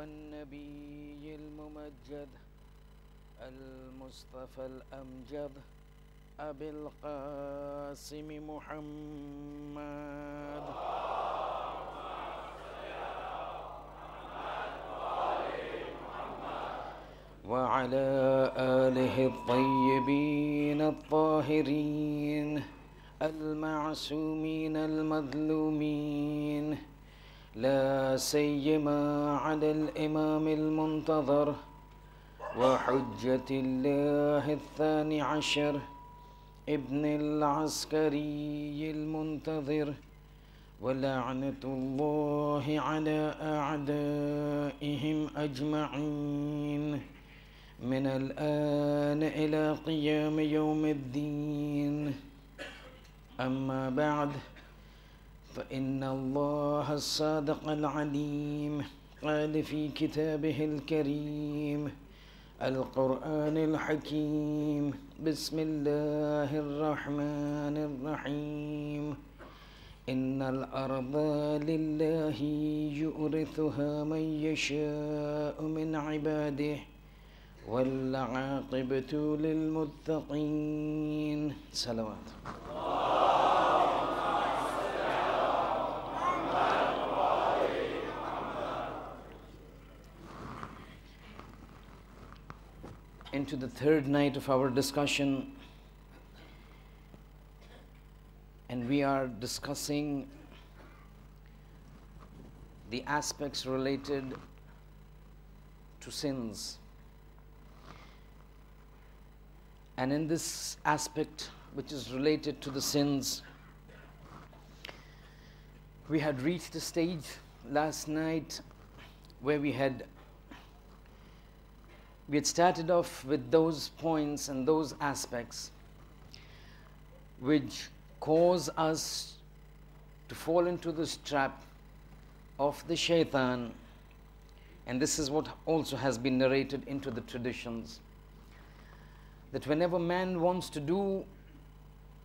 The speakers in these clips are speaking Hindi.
والنبي الممجد المصطفى الأمجد أبي القاسم محمد وعلى آله الطيبين الطاهرين المعصومين المظلومين لا سيما على الإمام المنتظر وحجة الله الثاني عشر ابن العسكري المنتظر ولعنة الله على أعدائهم أجمعين من الآن إلى قيام يوم الدين أما بعد فإن الله الصادق العليم قال في كتابه الكريم القرآن الحكيم بسم الله الرحمن الرحيم إن الأرض لله يورثها من يشاء من عباده والعاقبة للمتقين صلوات into the third night of our discussion, and we are discussing the aspects related to sins. And in this aspect, which is related to the sins, we had reached the stage last night where we had we had started off with those points and those aspects which cause us to fall into the trap of the shaitan and this is what also has been narrated into the traditions that whenever man wants to do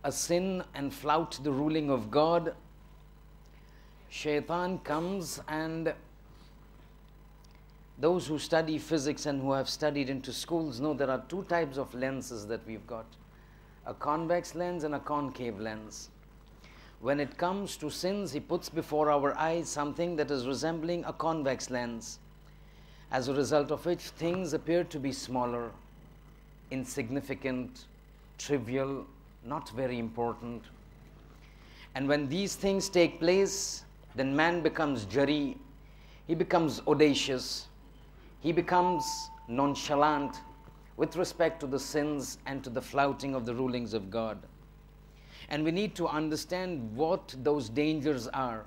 a sin and flout the ruling of God, shaitan comes and those who study physics and who have studied into schools know there are two types of lenses that we've got a convex lens and a concave lens. When it comes to sins, he puts before our eyes something that is resembling a convex lens, as a result of which things appear to be smaller, insignificant, trivial, not very important. And when these things take place, then man becomes jari, he becomes audacious, he becomes nonchalant with respect to the sins and to the flouting of the rulings of God. And we need to understand what those dangers are.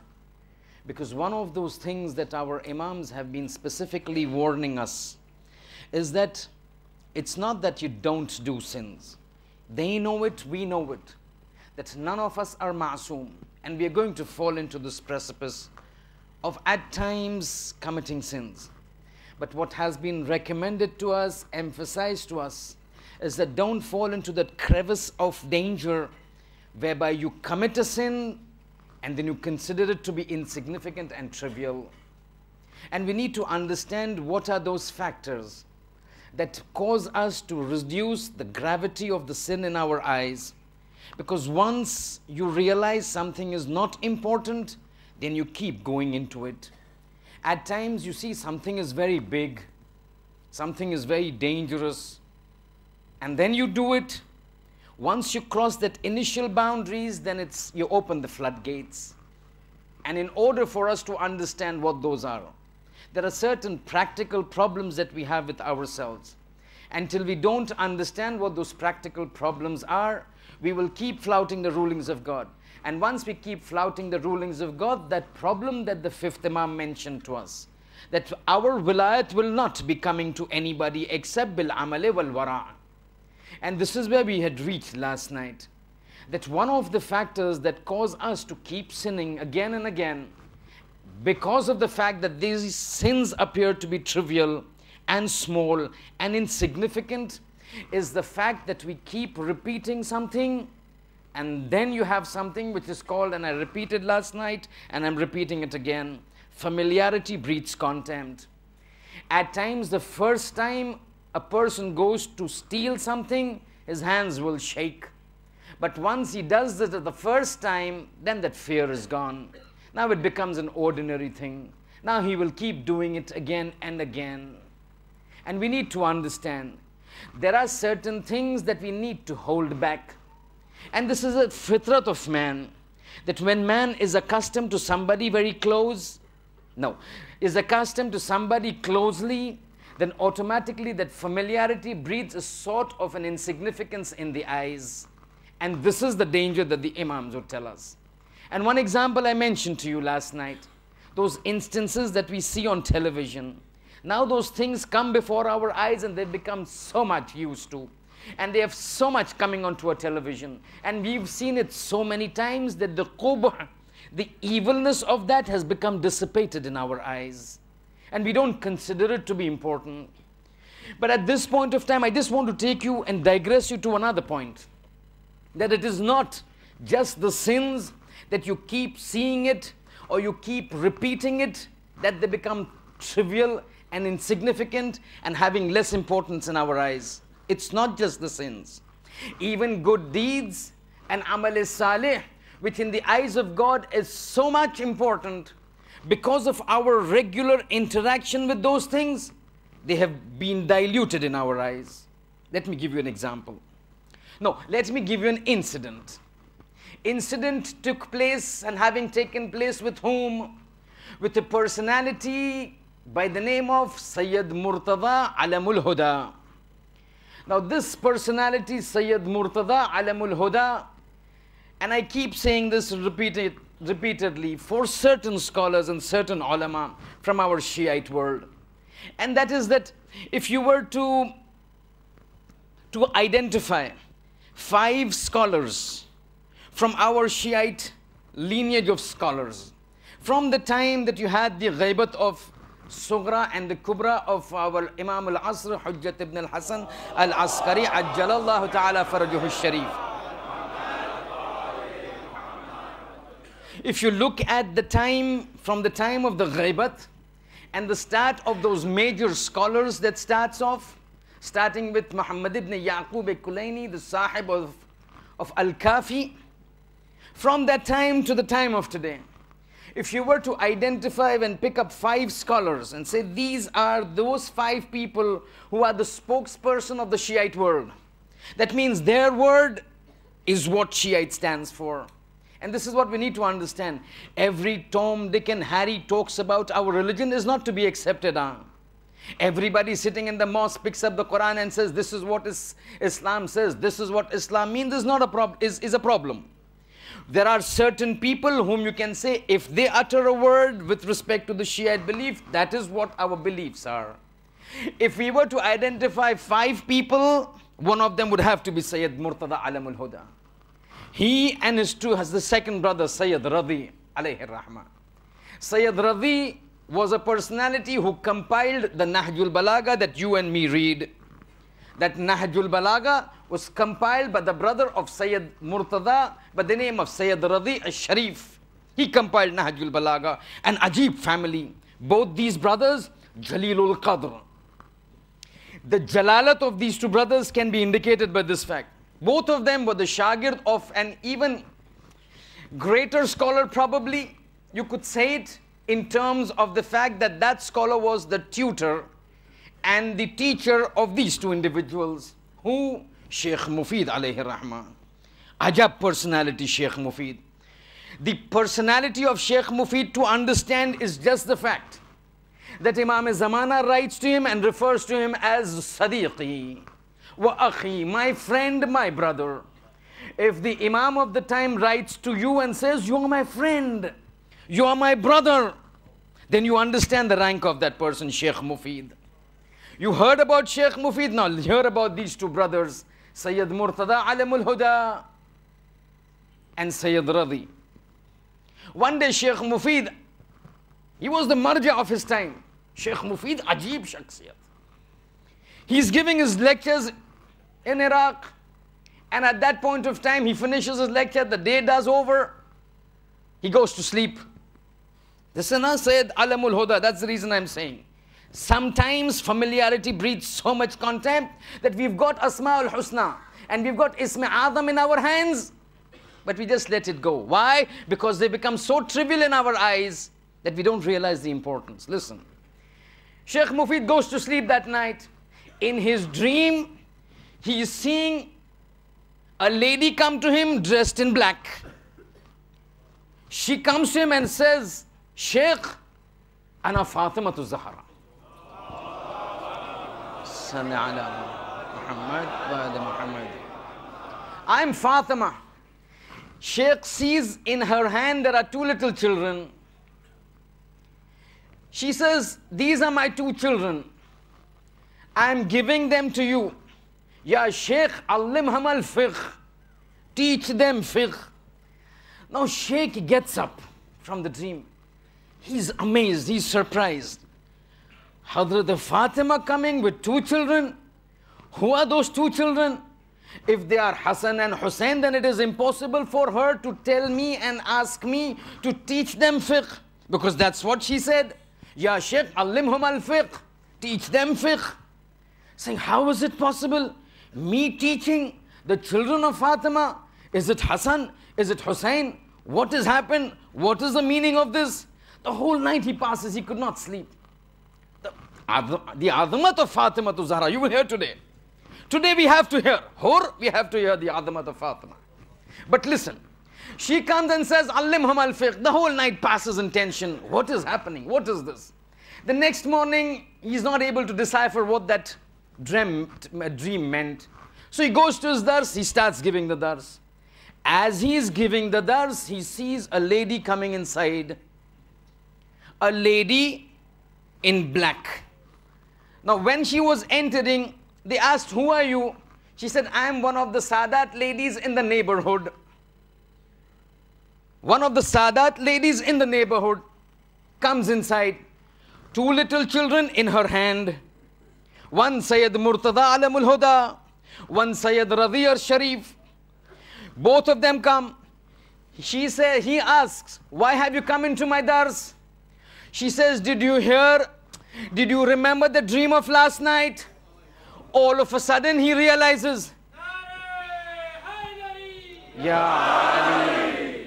Because one of those things that our Imams have been specifically warning us is that it's not that you don't do sins. They know it, we know it. That none of us are ma'soom. And we are going to fall into this precipice of at times committing sins. But what has been recommended to us, emphasized to us, is that don't fall into that crevice of danger whereby you commit a sin and then you consider it to be insignificant and trivial. And we need to understand what are those factors that cause us to reduce the gravity of the sin in our eyes. Because once you realize something is not important, then you keep going into it. At times you see something is very big, something is very dangerous, and then you do it. Once you cross that initial boundaries, then it's you open the floodgates. And in order for us to understand what those are, there are certain practical problems that we have with ourselves. Until we don't understand what those practical problems are, we will keep flouting the rulings of God. And once we keep flouting the rulings of God, that problem that the fifth Imam mentioned to us, that our wilayat will not be coming to anybody except bil amale wal wara. And this is where we had reached last night, that one of the factors that cause us to keep sinning again and again, because of the fact that these sins appear to be trivial and small and insignificant, is the fact that we keep repeating something and then you have something which is called, and I repeated last night, and I'm repeating it again familiarity breeds contempt. At times, the first time a person goes to steal something, his hands will shake. But once he does this the first time, then that fear is gone. Now it becomes an ordinary thing. Now he will keep doing it again and again. And we need to understand there are certain things that we need to hold back. And this is a fitrat of man, that when man is accustomed to somebody very close, no, is accustomed to somebody closely, then automatically that familiarity breeds a sort of an insignificance in the eyes. And this is the danger that the Imams would tell us. And one example I mentioned to you last night, those instances that we see on television. Now those things come before our eyes and they become so much used to. And they have so much coming onto our television. And we've seen it so many times that the qubh, the evilness of that has become dissipated in our eyes. And we don't consider it to be important. But at this point of time, I just want to take you and digress you to another point. That it is not just the sins that you keep seeing it or you keep repeating it, that they become trivial and insignificant and having less importance in our eyes. It's not just the sins. Even good deeds and amal salih, which in the eyes of God is so much important because of our regular interaction with those things, they have been diluted in our eyes. Let me give you an example. No, let me give you an incident. Incident took place and having taken place with whom? With a personality by the name of Sayyid Murtada Alamul Huda. Now this personality, Sayyid Murtada Alamul Huda, and I keep saying this repeated, repeatedly for certain scholars and certain ulama from our Shiite world. And that is that if you were to, to identify five scholars from our Shiite lineage of scholars, from the time that you had the ghaibat of Sughra and the Kubra of our Imam al-Asr Hujjat ibn al-Hasan al-Askari Ajjalallahu ta'ala farajuhu sharif. If you look at the time, from the time of the Ghaybat and the start of those major scholars that starts off, starting with Muhammad ibn Yaqub al-Kulaini, the sahib of, of Al-Kafi, from that time to the time of today, if you were to identify and pick up five scholars and say these are those five people who are the spokesperson of the Shiite world, that means their word is what Shiite stands for. And this is what we need to understand. Every Tom, Dick, and Harry talks about our religion is not to be accepted Everybody sitting in the mosque picks up the Quran and says, this is what is Islam says, this is what Islam means, this is not a problem is, is a problem. There are certain people whom you can say, if they utter a word with respect to the Shiite belief, that is what our beliefs are. If we were to identify five people, one of them would have to be Sayyid Murtada Alamul Huda. He and his two has the second brother, Sayyid Radhi alayhi rahma. Sayyid Radhi was a personality who compiled the Nahjul Balaga that you and me read. That Nahjul Balaga was compiled by the brother of Sayyid Murtada by the name of Sayyid Radi al-Sharif. He compiled Nahjul Balagha, an Ajib family. Both these brothers, Jalilul Qadr. The Jalalat of these two brothers can be indicated by this fact. Both of them were the Shagird of an even greater scholar probably. You could say it in terms of the fact that that scholar was the tutor and the teacher of these two individuals who Sheikh Mufid alayhi rahma. Ajab personality Sheikh Mufid. The personality of Sheikh Mufid to understand is just the fact that Imam Zamana writes to him and refers to him as Sadiqi, wa akhi, my friend, my brother. If the Imam of the time writes to you and says, you are my friend, you are my brother, then you understand the rank of that person, Sheikh Mufid. You heard about Sheikh Mufid, now hear about these two brothers. Sayyid Murtada Alamul الْهُدَىٰ and Sayyid Radi. One day Sheikh Mufid, he was the marja of his time. Sheikh Mufid, Ajib Shaksiyat. He's giving his lectures in Iraq. And at that point of time, he finishes his lecture, the day does over, he goes to sleep. This is not Sayyid Alamul Huda, that's the reason I'm saying. Sometimes familiarity breeds so much contempt that we've got Asma al Husna and we've got Ism Adam in our hands, but we just let it go. Why? Because they become so trivial in our eyes that we don't realize the importance. Listen, Sheikh Mufid goes to sleep that night. In his dream, he is seeing a lady come to him dressed in black. She comes to him and says, Sheikh, Ana Fatima to Zahra. Salli ala Muhammad wa ala Muhammad. I'm Fatima. Sheikh sees in her hand there are two little children. She says, These are my two children. I am giving them to you. Ya Sheikh, allimham al fiqh. Teach them fiqh. Now Sheikh gets up from the dream. He's amazed, he's surprised. Hazrat Fatima coming with two children. Who are those two children? If they are Hassan and Hussein, then it is impossible for her to tell me and ask me to teach them fiqh. Because that's what she said. Ya Sheikh, allimhum al fiqh. Teach them fiqh. Saying, how is it possible? Me teaching the children of Fatima. Is it Hassan? Is it Hussein? What has happened? What is the meaning of this? The whole night he passes, he could not sleep the Adamat of Fatima to Zahra, you will hear today. Today we have to hear Or we have to hear the Adamat of Fatima. But listen, she comes and says, Allimham al fiqh. The whole night passes in tension. What is happening? What is this? The next morning, he's not able to decipher what that dream, dream meant. So he goes to his dars, he starts giving the dars. As he is giving the dars, he sees a lady coming inside. A lady in black. Now, when she was entering, they asked, Who are you? She said, I am one of the Sadat ladies in the neighborhood. One of the Sadat ladies in the neighborhood comes inside, two little children in her hand. One Sayyid Murtada Alamul Huda, one Sayyid Radhi Sharif. Both of them come. She says, he asks, why have you come into my dars? She says, did you hear did you remember the dream of last night? All of a sudden he realizes. Yeah.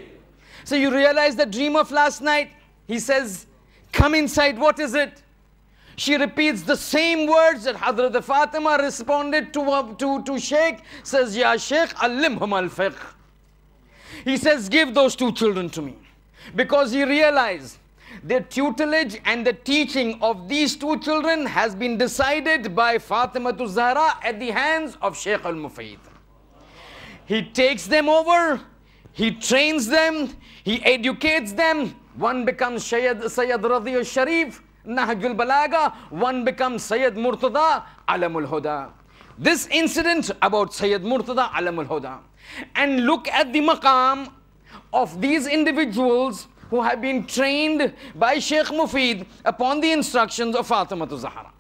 So you realize the dream of last night? He says, Come inside, what is it? She repeats the same words that Hazrat Fatima responded to, uh, to, to Sheikh, says, Ya Sheikh, Allimhum al fiqh. He says, Give those two children to me. Because he realized the tutelage and the teaching of these two children has been decided by Fatima Zahra at the hands of Sheikh al-Mufid. He takes them over, he trains them, he educates them. One becomes Sayyid, Sayyid Radhi sharif Nahjul Balaga, one becomes Sayyid Murtada, Alamul Huda. This incident about Sayyid Murtada, Alamul Huda. And look at the maqam of these individuals who have been trained by Sheikh Mufid upon the instructions of Fatima Zahra.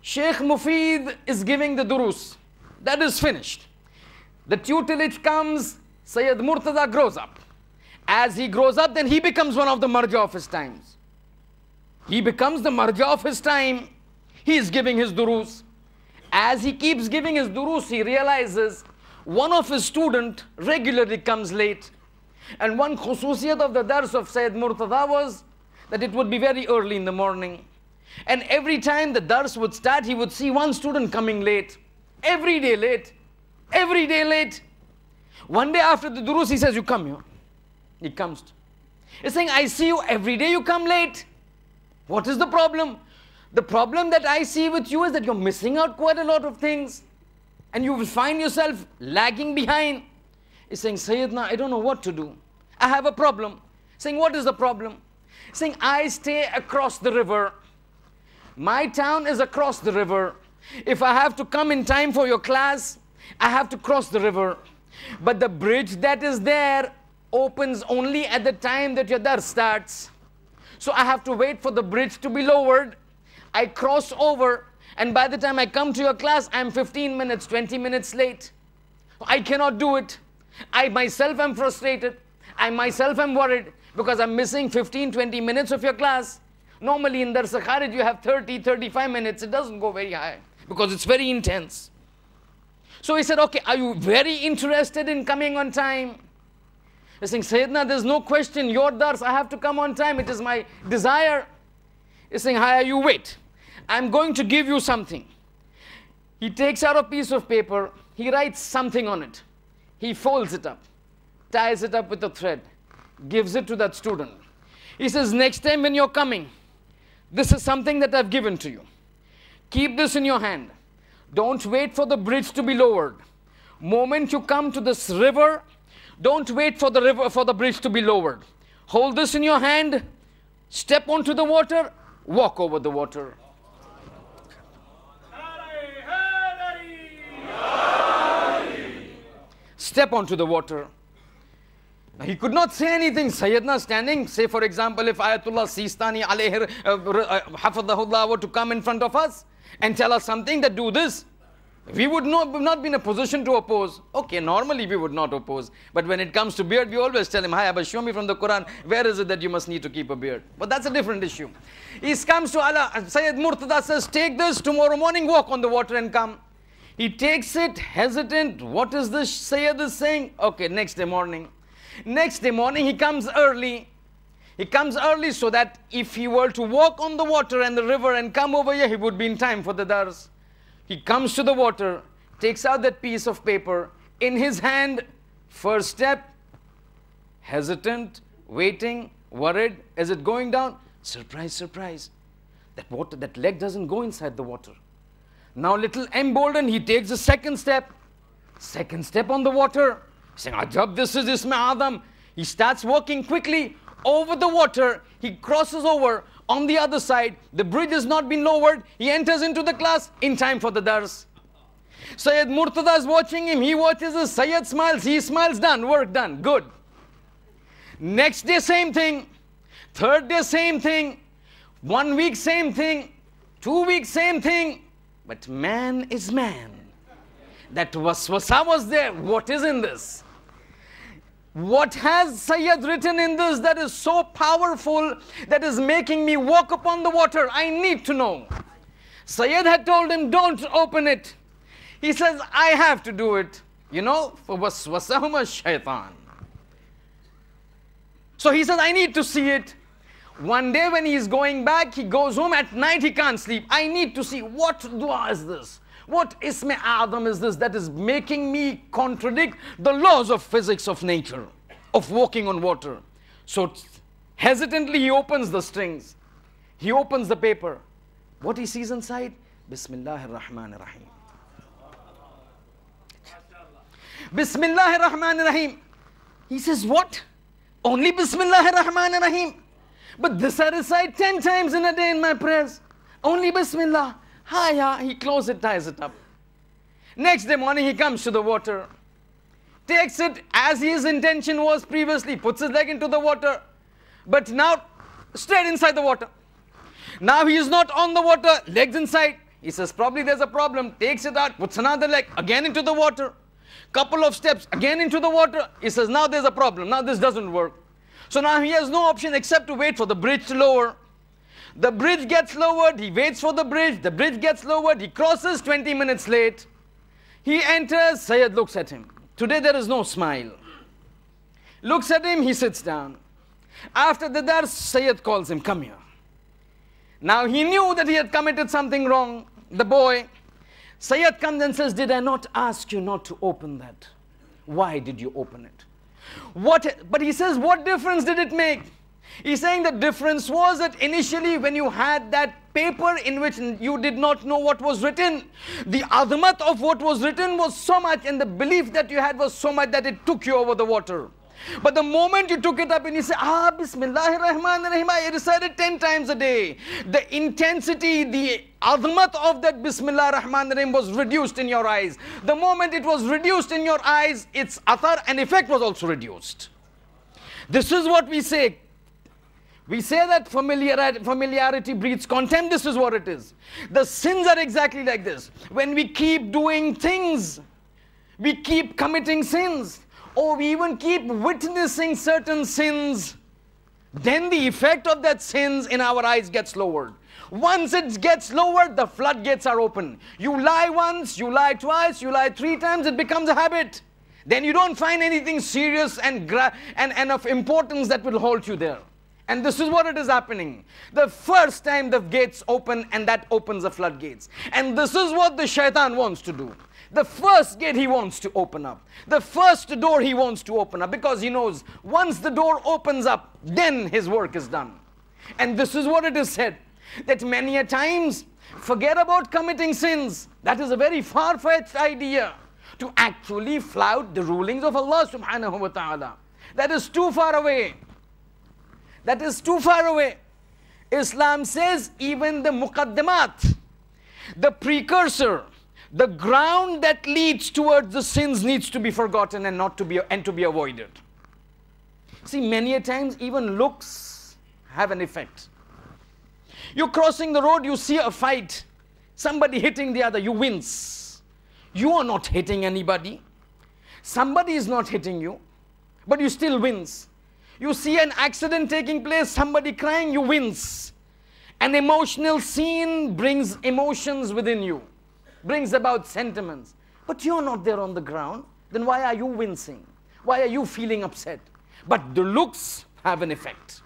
Sheikh Mufid is giving the durus. That is finished. The tutelage comes, Sayyid Murtaza grows up. As he grows up, then he becomes one of the marja of his times. He becomes the marja of his time. He is giving his durus. As he keeps giving his durus, he realizes one of his student regularly comes late and one khususiyat of the dars of Sayyid Murtada was that it would be very early in the morning. And every time the dars would start, he would see one student coming late. Every day late. Every day late. One day after the durus, he says, you come here. He comes. He's saying, I see you every day, you come late. What is the problem? The problem that I see with you is that you're missing out quite a lot of things. And you will find yourself lagging behind. He's saying, Sayyidina, I don't know what to do. I have a problem. Saying, what is the problem? Saying, I stay across the river. My town is across the river. If I have to come in time for your class, I have to cross the river. But the bridge that is there opens only at the time that your dar starts. So I have to wait for the bridge to be lowered. I cross over, and by the time I come to your class, I'm 15 minutes, 20 minutes late. I cannot do it. I myself am frustrated. I myself am worried because I'm missing 15, 20 minutes of your class. Normally in Darsa Kharij you have 30, 35 minutes. It doesn't go very high because it's very intense. So he said, okay, are you very interested in coming on time? He's saying, Sayyidina, there's no question, your dars, I have to come on time. It is my desire. He's saying, "Higher, you wait. I'm going to give you something. He takes out a piece of paper. He writes something on it. He folds it up, ties it up with a thread, gives it to that student. He says, next time when you're coming, this is something that I've given to you. Keep this in your hand. Don't wait for the bridge to be lowered. Moment you come to this river, don't wait for the river for the bridge to be lowered. Hold this in your hand, step onto the water, walk over the water. step onto the water. Now, he could not say anything. Sayyidna standing, say for example, if Ayatullah Sistani alayhi uh, uh, hafadahullah were to come in front of us and tell us something that do this, we would not, not be in a position to oppose. Okay, normally we would not oppose. But when it comes to beard, we always tell him, Hi, Abba, show me from the Quran, where is it that you must need to keep a beard? But that's a different issue. He comes to Allah, Sayyid Murtada says, take this, tomorrow morning walk on the water and come. He takes it hesitant. What is this Sayyid saying? Okay, next day morning. Next day morning, he comes early. He comes early so that if he were to walk on the water and the river and come over here, he would be in time for the dars. He comes to the water, takes out that piece of paper in his hand. First step, hesitant, waiting, worried. Is it going down? Surprise, surprise. That water, that leg doesn't go inside the water. Now little emboldened, he takes the second step. Second step on the water. saying, Ajab, this is Ismail Adam. He starts walking quickly over the water. He crosses over on the other side. The bridge has not been lowered. He enters into the class in time for the dars. Sayyid Murtada is watching him. He watches us. Sayyid smiles. He smiles. Done. Work done. Good. Next day, same thing. Third day, same thing. One week, same thing. Two weeks, same thing. But man is man. That waswasa was there. What is in this? What has Sayyid written in this that is so powerful that is making me walk upon the water? I need to know. Sayyid had told him, don't open it. He says, I have to do it. You know, for waswasahuma shaitan. So he says, I need to see it. One day when he is going back, he goes home at night, he can't sleep. I need to see what dua is this? What Isme Adam is this that is making me contradict the laws of physics of nature, of walking on water? So hesitantly he opens the strings. He opens the paper. What he sees inside? Bismillah ar-Rahman ar-Rahim. Bismillah ar-Rahman ar-Rahim. He says, what? Only Bismillah ar-Rahman ar-Rahim. But this I recite 10 times in a day in my prayers. Only Bismillah. Ha ya. He closes it, ties it up. Next day morning, he comes to the water. Takes it as his intention was previously, puts his leg into the water, but now straight inside the water. Now he is not on the water, legs inside. He says, probably there's a problem. Takes it out, puts another leg again into the water. Couple of steps again into the water. He says, now there's a problem. Now this doesn't work. So now he has no option except to wait for the bridge to lower. The bridge gets lowered, he waits for the bridge, the bridge gets lowered, he crosses 20 minutes late. He enters, Sayyid looks at him. Today there is no smile. Looks at him, he sits down. After the dar, Sayyid calls him, come here. Now he knew that he had committed something wrong, the boy. Sayyid comes and says, did I not ask you not to open that? Why did you open it? What, but he says, what difference did it make? He's saying the difference was that initially when you had that paper in which you did not know what was written, the adhamat of what was written was so much and the belief that you had was so much that it took you over the water. But the moment you took it up and you say, Ah, Bismillah Rahman Rahim, I recited 10 times a day. The intensity, the azmat of that Bismillah Rahman Rahim was reduced in your eyes. The moment it was reduced in your eyes, its athar and effect was also reduced. This is what we say. We say that familiarity, familiarity breeds contempt. This is what it is. The sins are exactly like this. When we keep doing things, we keep committing sins or we even keep witnessing certain sins, then the effect of that sins in our eyes gets lowered. Once it gets lowered, the floodgates are open. You lie once, you lie twice, you lie three times, it becomes a habit. Then you don't find anything serious and, and, and of importance that will hold you there. And this is what it is happening. The first time the gates open and that opens the floodgates. And this is what the shaitan wants to do. The first gate he wants to open up. The first door he wants to open up because he knows once the door opens up, then his work is done. And this is what it is said that many a times forget about committing sins. That is a very far fetched idea to actually flout the rulings of Allah subhanahu wa ta'ala. That is too far away. That is too far away. Islam says even the muqaddimat, the precursor, the ground that leads towards the sins needs to be forgotten and not to be and to be avoided see many a times even looks have an effect you're crossing the road you see a fight somebody hitting the other you wince you are not hitting anybody somebody is not hitting you but you still wince you see an accident taking place somebody crying you wince an emotional scene brings emotions within you brings about sentiments. But you're not there on the ground. Then why are you wincing? Why are you feeling upset? But the looks have an effect.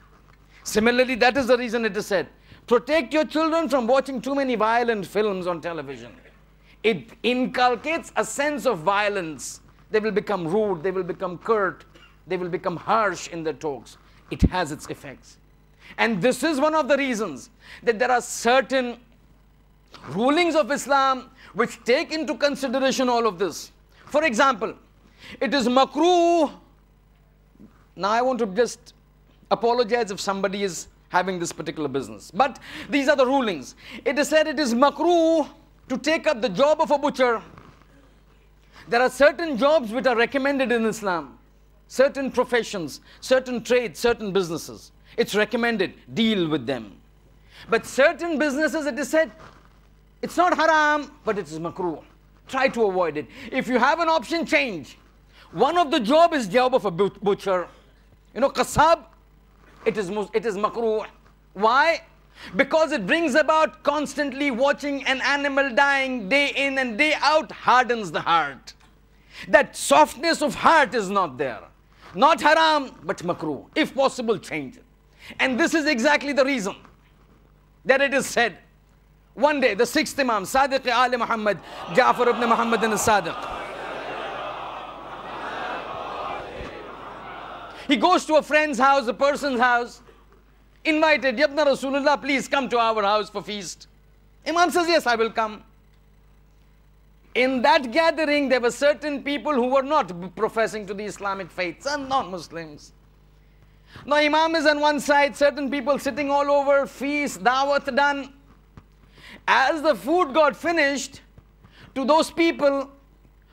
Similarly, that is the reason it is said, protect your children from watching too many violent films on television. It inculcates a sense of violence. They will become rude, they will become curt, they will become harsh in their talks. It has its effects. And this is one of the reasons that there are certain rulings of Islam which take into consideration all of this. For example, it is makruh. Now I want to just apologize if somebody is having this particular business. But these are the rulings. It is said it is makruh to take up the job of a butcher. There are certain jobs which are recommended in Islam. Certain professions, certain trades, certain businesses. It's recommended. Deal with them. But certain businesses, it is said, it's not haram, but it's makruh. Try to avoid it. If you have an option, change. One of the job is job of a butcher. You know, qasab, it is, it is makruh. Why? Because it brings about constantly watching an animal dying day in and day out hardens the heart. That softness of heart is not there. Not haram, but makruh. If possible, change it. And this is exactly the reason that it is said one day, the sixth Imam, Sadiq Ali Muhammad, Ja'far ibn Muhammad and Sadiq. He goes to a friend's house, a person's house, invited, Yabna Rasulullah, please come to our house for feast. Imam says, yes, I will come. In that gathering, there were certain people who were not professing to the Islamic faiths and non-Muslims. Now, Imam is on one side, certain people sitting all over, feast, dawat done. As the food got finished, to those people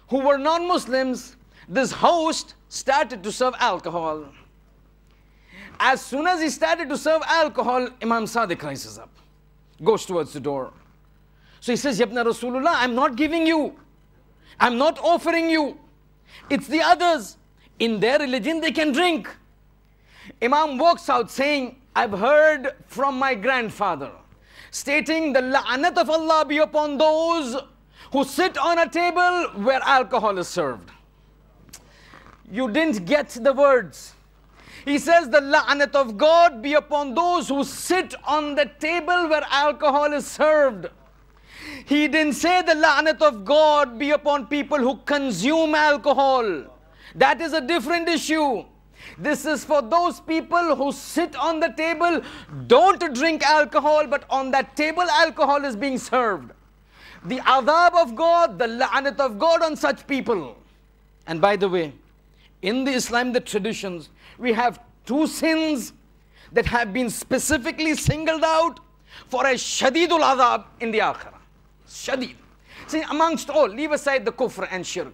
who were non Muslims, this host started to serve alcohol. As soon as he started to serve alcohol, Imam Sadiq rises up, goes towards the door. So he says, Yabna Rasulullah, I'm not giving you, I'm not offering you. It's the others. In their religion, they can drink. Imam walks out saying, I've heard from my grandfather stating the la'anat of Allah be upon those who sit on a table where alcohol is served. You didn't get the words. He says the la'anat of God be upon those who sit on the table where alcohol is served. He didn't say the la'anat of God be upon people who consume alcohol. That is a different issue. This is for those people who sit on the table, don't drink alcohol, but on that table alcohol is being served. The adab of God, the la'anat of God on such people. And by the way, in the Islam, the traditions, we have two sins that have been specifically singled out for a shadidul adab in the akhirah. Shadid. See, amongst all, leave aside the kufr and shirk.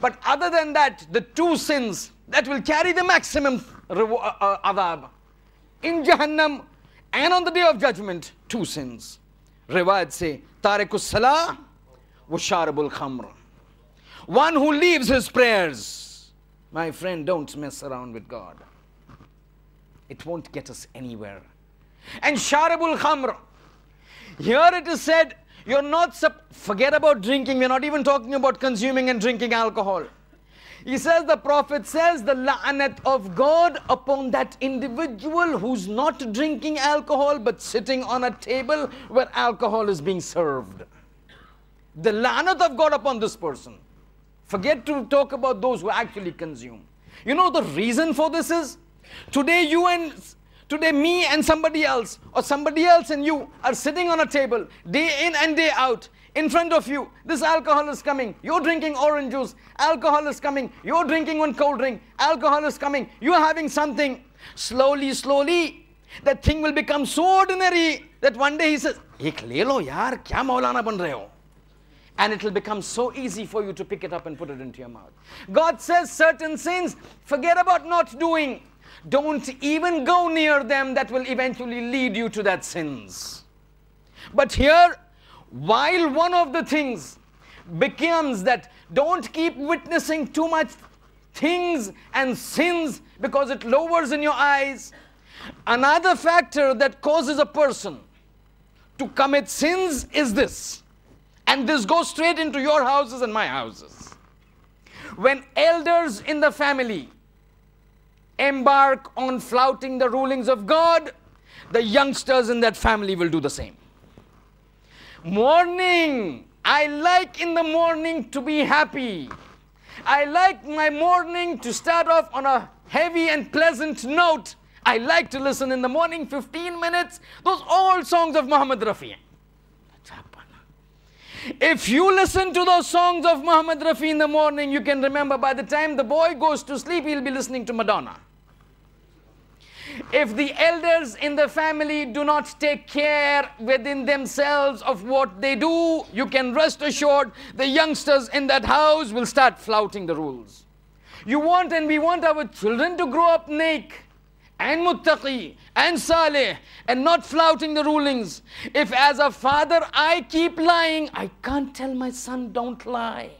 But other than that, the two sins that will carry the maximum uh, uh, adab in Jahannam and on the day of judgment, two sins. Riwayat say, Tariqus Salah, Washarabul Khamr. One who leaves his prayers. My friend, don't mess around with God. It won't get us anywhere. And Sharabul Khamr. Here it is said, you're not, forget about drinking, we're not even talking about consuming and drinking alcohol. He says, the Prophet says, the la'anat of God upon that individual who's not drinking alcohol but sitting on a table where alcohol is being served. The la'anat of God upon this person. Forget to talk about those who actually consume. You know the reason for this is? Today you and today me and somebody else or somebody else and you are sitting on a table day in and day out in front of you, this alcohol is coming, you're drinking orange juice, alcohol is coming, you're drinking one cold drink, alcohol is coming, you're having something. Slowly, slowly, that thing will become so ordinary that one day he says, Ek lelo, yaar, kya maulana ban rahe ho? And it will become so easy for you to pick it up and put it into your mouth. God says certain sins, forget about not doing. Don't even go near them that will eventually lead you to that sins. But here, while one of the things becomes that don't keep witnessing too much things and sins because it lowers in your eyes. Another factor that causes a person to commit sins is this. And this goes straight into your houses and my houses. When elders in the family embark on flouting the rulings of God, the youngsters in that family will do the same. Morning. I like in the morning to be happy. I like my morning to start off on a heavy and pleasant note. I like to listen in the morning 15 minutes, those old songs of Muhammad Rafi. If you listen to those songs of Muhammad Rafi in the morning, you can remember by the time the boy goes to sleep, he'll be listening to Madonna. If the elders in the family do not take care within themselves of what they do, you can rest assured the youngsters in that house will start flouting the rules. You want and we want our children to grow up naked and muttaqi and saleh and not flouting the rulings. If as a father I keep lying, I can't tell my son don't lie.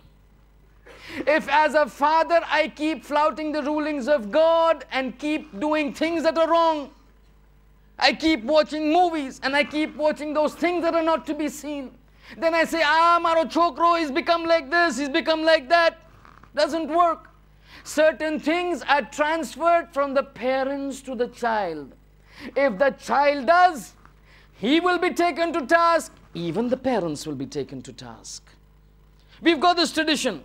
If as a father I keep flouting the rulings of God and keep doing things that are wrong, I keep watching movies and I keep watching those things that are not to be seen. Then I say, ah, Maro Chokro, he's become like this, he's become like that. Doesn't work. Certain things are transferred from the parents to the child. If the child does, he will be taken to task. Even the parents will be taken to task. We've got this tradition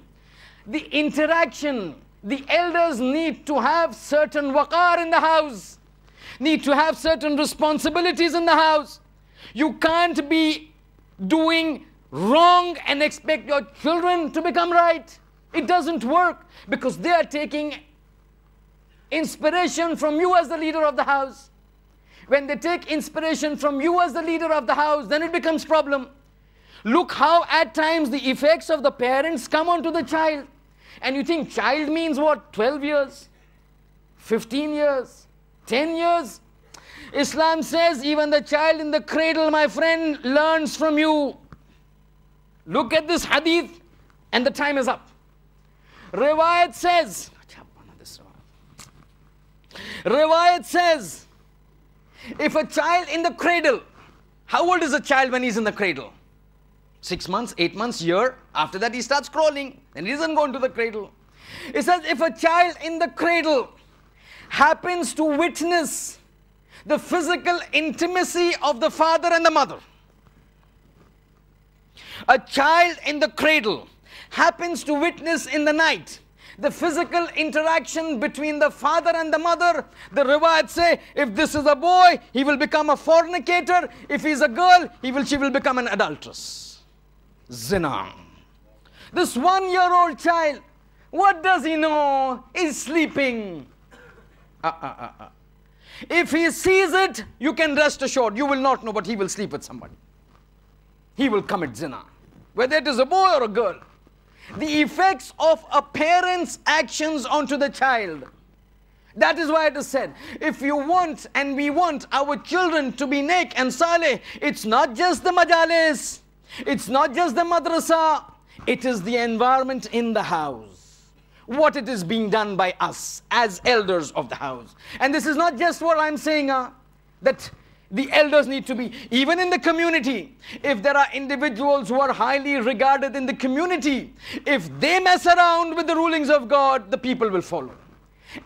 the interaction. The elders need to have certain waqar in the house, need to have certain responsibilities in the house. You can't be doing wrong and expect your children to become right. It doesn't work because they are taking inspiration from you as the leader of the house. When they take inspiration from you as the leader of the house, then it becomes problem. Look how at times the effects of the parents come onto the child. And you think child means what? 12 years? 15 years? 10 years? Islam says even the child in the cradle, my friend, learns from you. Look at this hadith and the time is up. Riwayat says, Riwayat says, if a child in the cradle, how old is a child when he's in the cradle? Six months, eight months, year? After that, he starts crawling and he doesn't go into the cradle. It says, if a child in the cradle happens to witness the physical intimacy of the father and the mother, a child in the cradle happens to witness in the night the physical interaction between the father and the mother. The riwayat say, if this is a boy, he will become a fornicator. If he's a girl, he will, she will become an adulteress. Zina. This one year old child, what does he know? Is sleeping. Uh, uh, uh, uh, if he sees it, you can rest assured. You will not know, but he will sleep with somebody. He will commit zina, whether it is a boy or a girl. The effects of a parent's actions onto the child. That is why it is said, if you want and we want our children to be naked and Saleh, it's not just the majalis, it's not just the madrasa, it is the environment in the house, what it is being done by us as elders of the house. And this is not just what I'm saying, uh, that the elders need to be, even in the community, if there are individuals who are highly regarded in the community, if they mess around with the rulings of God, the people will follow.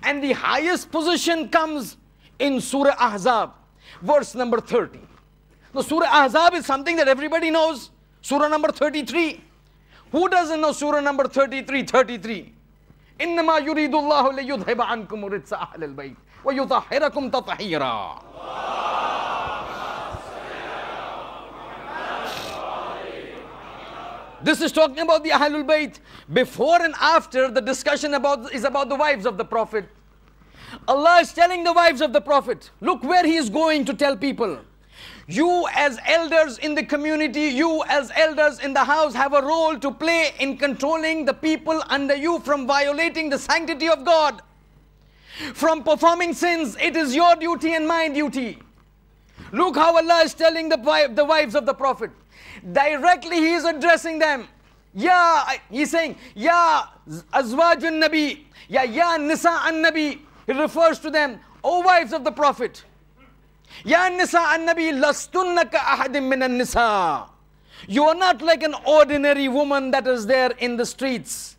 And the highest position comes in Surah Ahzab, verse number 30. Now, Surah Ahzab is something that everybody knows. Surah number 33. Who doesn't know surah number 33, 33? إنما يريد الله ليذهب عنكم wa أهل البيت ta تطهيرا This is talking about the Ahlul Bayt. Before and after, the discussion about is about the wives of the Prophet. Allah is telling the wives of the Prophet, look where he is going to tell people. You as elders in the community, you as elders in the house have a role to play in controlling the people under you from violating the sanctity of God. From performing sins, it is your duty and my duty. Look how Allah is telling the, the wives of the Prophet. Directly He is addressing them. Ya, He's saying, Ya Azwajun Nabi, Ya Ya Nisa An Nabi. He refers to them, O wives of the Prophet. You are not like an ordinary woman that is there in the streets.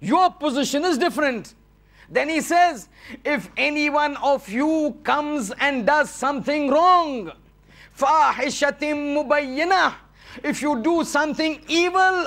Your position is different. Then he says, if anyone of you comes and does something wrong, فَاحِشَةٍ مُبَيِّنَةٍ If you do something evil,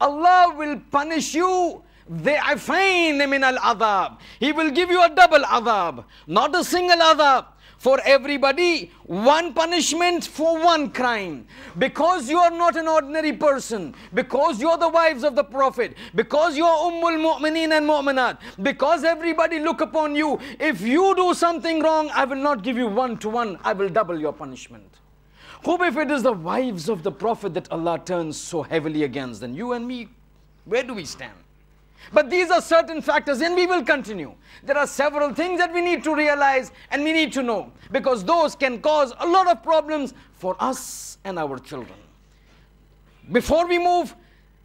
Allah will punish you min al adab. He will give you a double adab, not a single adab for everybody, one punishment for one crime. Because you are not an ordinary person, because you are the wives of the Prophet, because you are Ummul Mu'mineen and Mu'minat, because everybody look upon you, if you do something wrong, I will not give you one to one, I will double your punishment. Who, if it is the wives of the Prophet that Allah turns so heavily against, then you and me, where do we stand? But these are certain factors and we will continue. There are several things that we need to realize and we need to know because those can cause a lot of problems for us and our children. Before we move,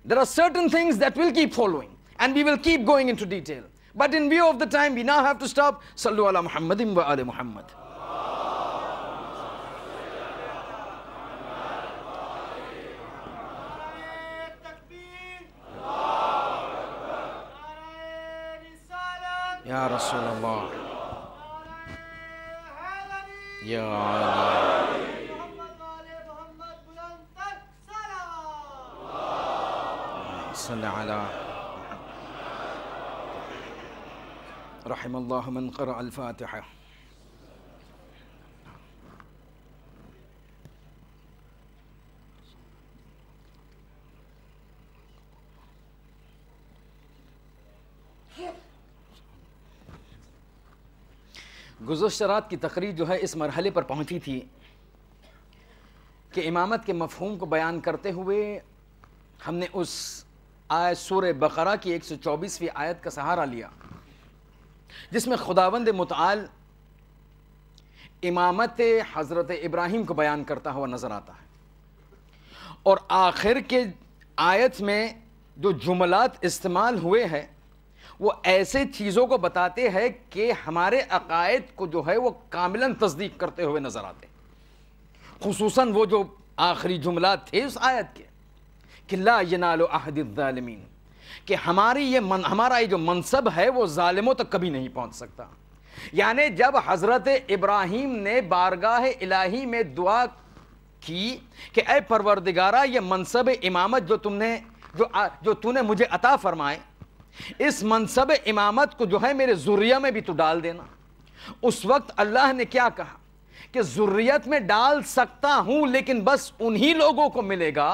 there are certain things that we'll keep following and we will keep going into detail. But in view of the time, we now have to stop. Sallu ala Muhammadin wa ala Muhammad. يا رسول الله يا صل على رحم الله من قرأ الفاتحة गुजशत रात की तकरीर जो है इस मरहले पर पहुँची थी कि इमामत के मफहूम को बयान करते हुए हमने उस आय सूर बकरा की एक सौ चौबीसवीं आयत का सहारा लिया जिसमें खुदावंद मताल इमामत हज़रत इब्राहिम को बयान करता हुआ नज़र आता है और आखिर के आयत में जो जुमलात इस्तेमाल हुए हैं वो ऐसे चीज़ों को बताते हैं कि हमारे अकायद को जो है वो कामिलन तस्दीक करते हुए नज़र आते खसूस वो जो आखिरी जुमला थे उस आयत के कि ला यनालमीन कि हमारी ये मन, हमारा ये जो मनसब है वो ालमों तक कभी नहीं पहुँच सकता यानि जब हज़रत इब्राहिम ने बारगाह इलाही में दुआ की कि अ परवरदिगारा ये मनसब इमामत जो तुमने जो जो तूने मुझे अता फरमाए इस मनसब इमामत को जो है मेरे जुर्रिया में भी तो डाल देना उस वक्त अल्लाह ने क्या कहा कि जुर्रियत में डाल सकता हूं लेकिन बस उन्हीं लोगों को मिलेगा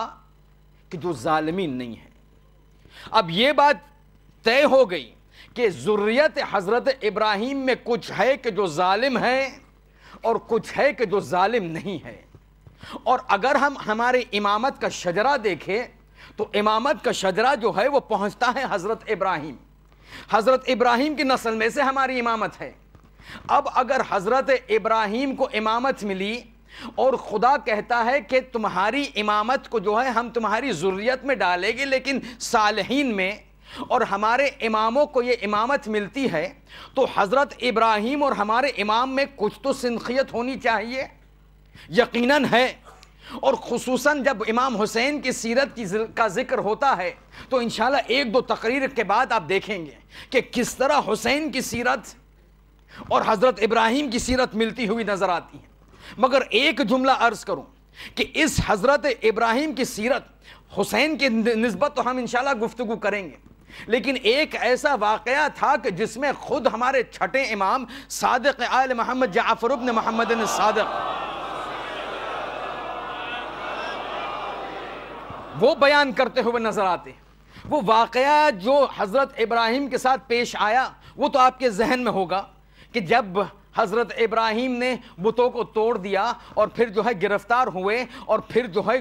कि जो जालमीन नहीं है अब यह बात तय हो गई कि जुर्रियत हजरत इब्राहिम में कुछ है कि जो जालिम है और कुछ है कि जो जालिम नहीं है और अगर हम हमारे इमामत का शजरा देखें तो इमामत का शजरा जो है वो पहुंचता है हज़रत इब्राहिम हज़रत इब्राहिम की नस्ल में से हमारी इमामत है अब अगर हज़रत इब्राहिम को इमामत मिली और खुदा कहता है कि तुम्हारी इमामत को जो है हम तुम्हारी ज़रूरीत में डालेंगे लेकिन सालहीन में और हमारे इमामों को ये इमामत मिलती है तो हज़रत इब्राहिम और हमारे इमाम में कुछ तो सिनखियत होनी चाहिए यकीनन है और खसूस जब इमाम हुसैन की सीरत की का जिक्र होता है तो इन एक दो तकरीर के बाद आप देखेंगे कि किस तरह हुसैन की सीरत और हज़रत इब्राहिम की सीरत मिलती हुई नज़र आती है मगर एक जुमला अर्ज़ करूं कि इस हज़रत इब्राहिम की सीरत हुसैन के नस्बत तो हम इन गुफ्तु करेंगे लेकिन एक ऐसा वाक़ था कि जिसमें खुद हमारे छठे इमाम सादक आल मोहम्मद जाफरुबन मोहम्मद सादक वो बयान करते हुए नजर आते हैं वो वाक़ जो हज़रत इब्राहिम के साथ पेश आया वो तो आपके जहन में होगा कि जब हज़रत इब्राहिम ने बुतों को तोड़ दिया और फिर जो है गिरफ्तार हुए और फिर जो है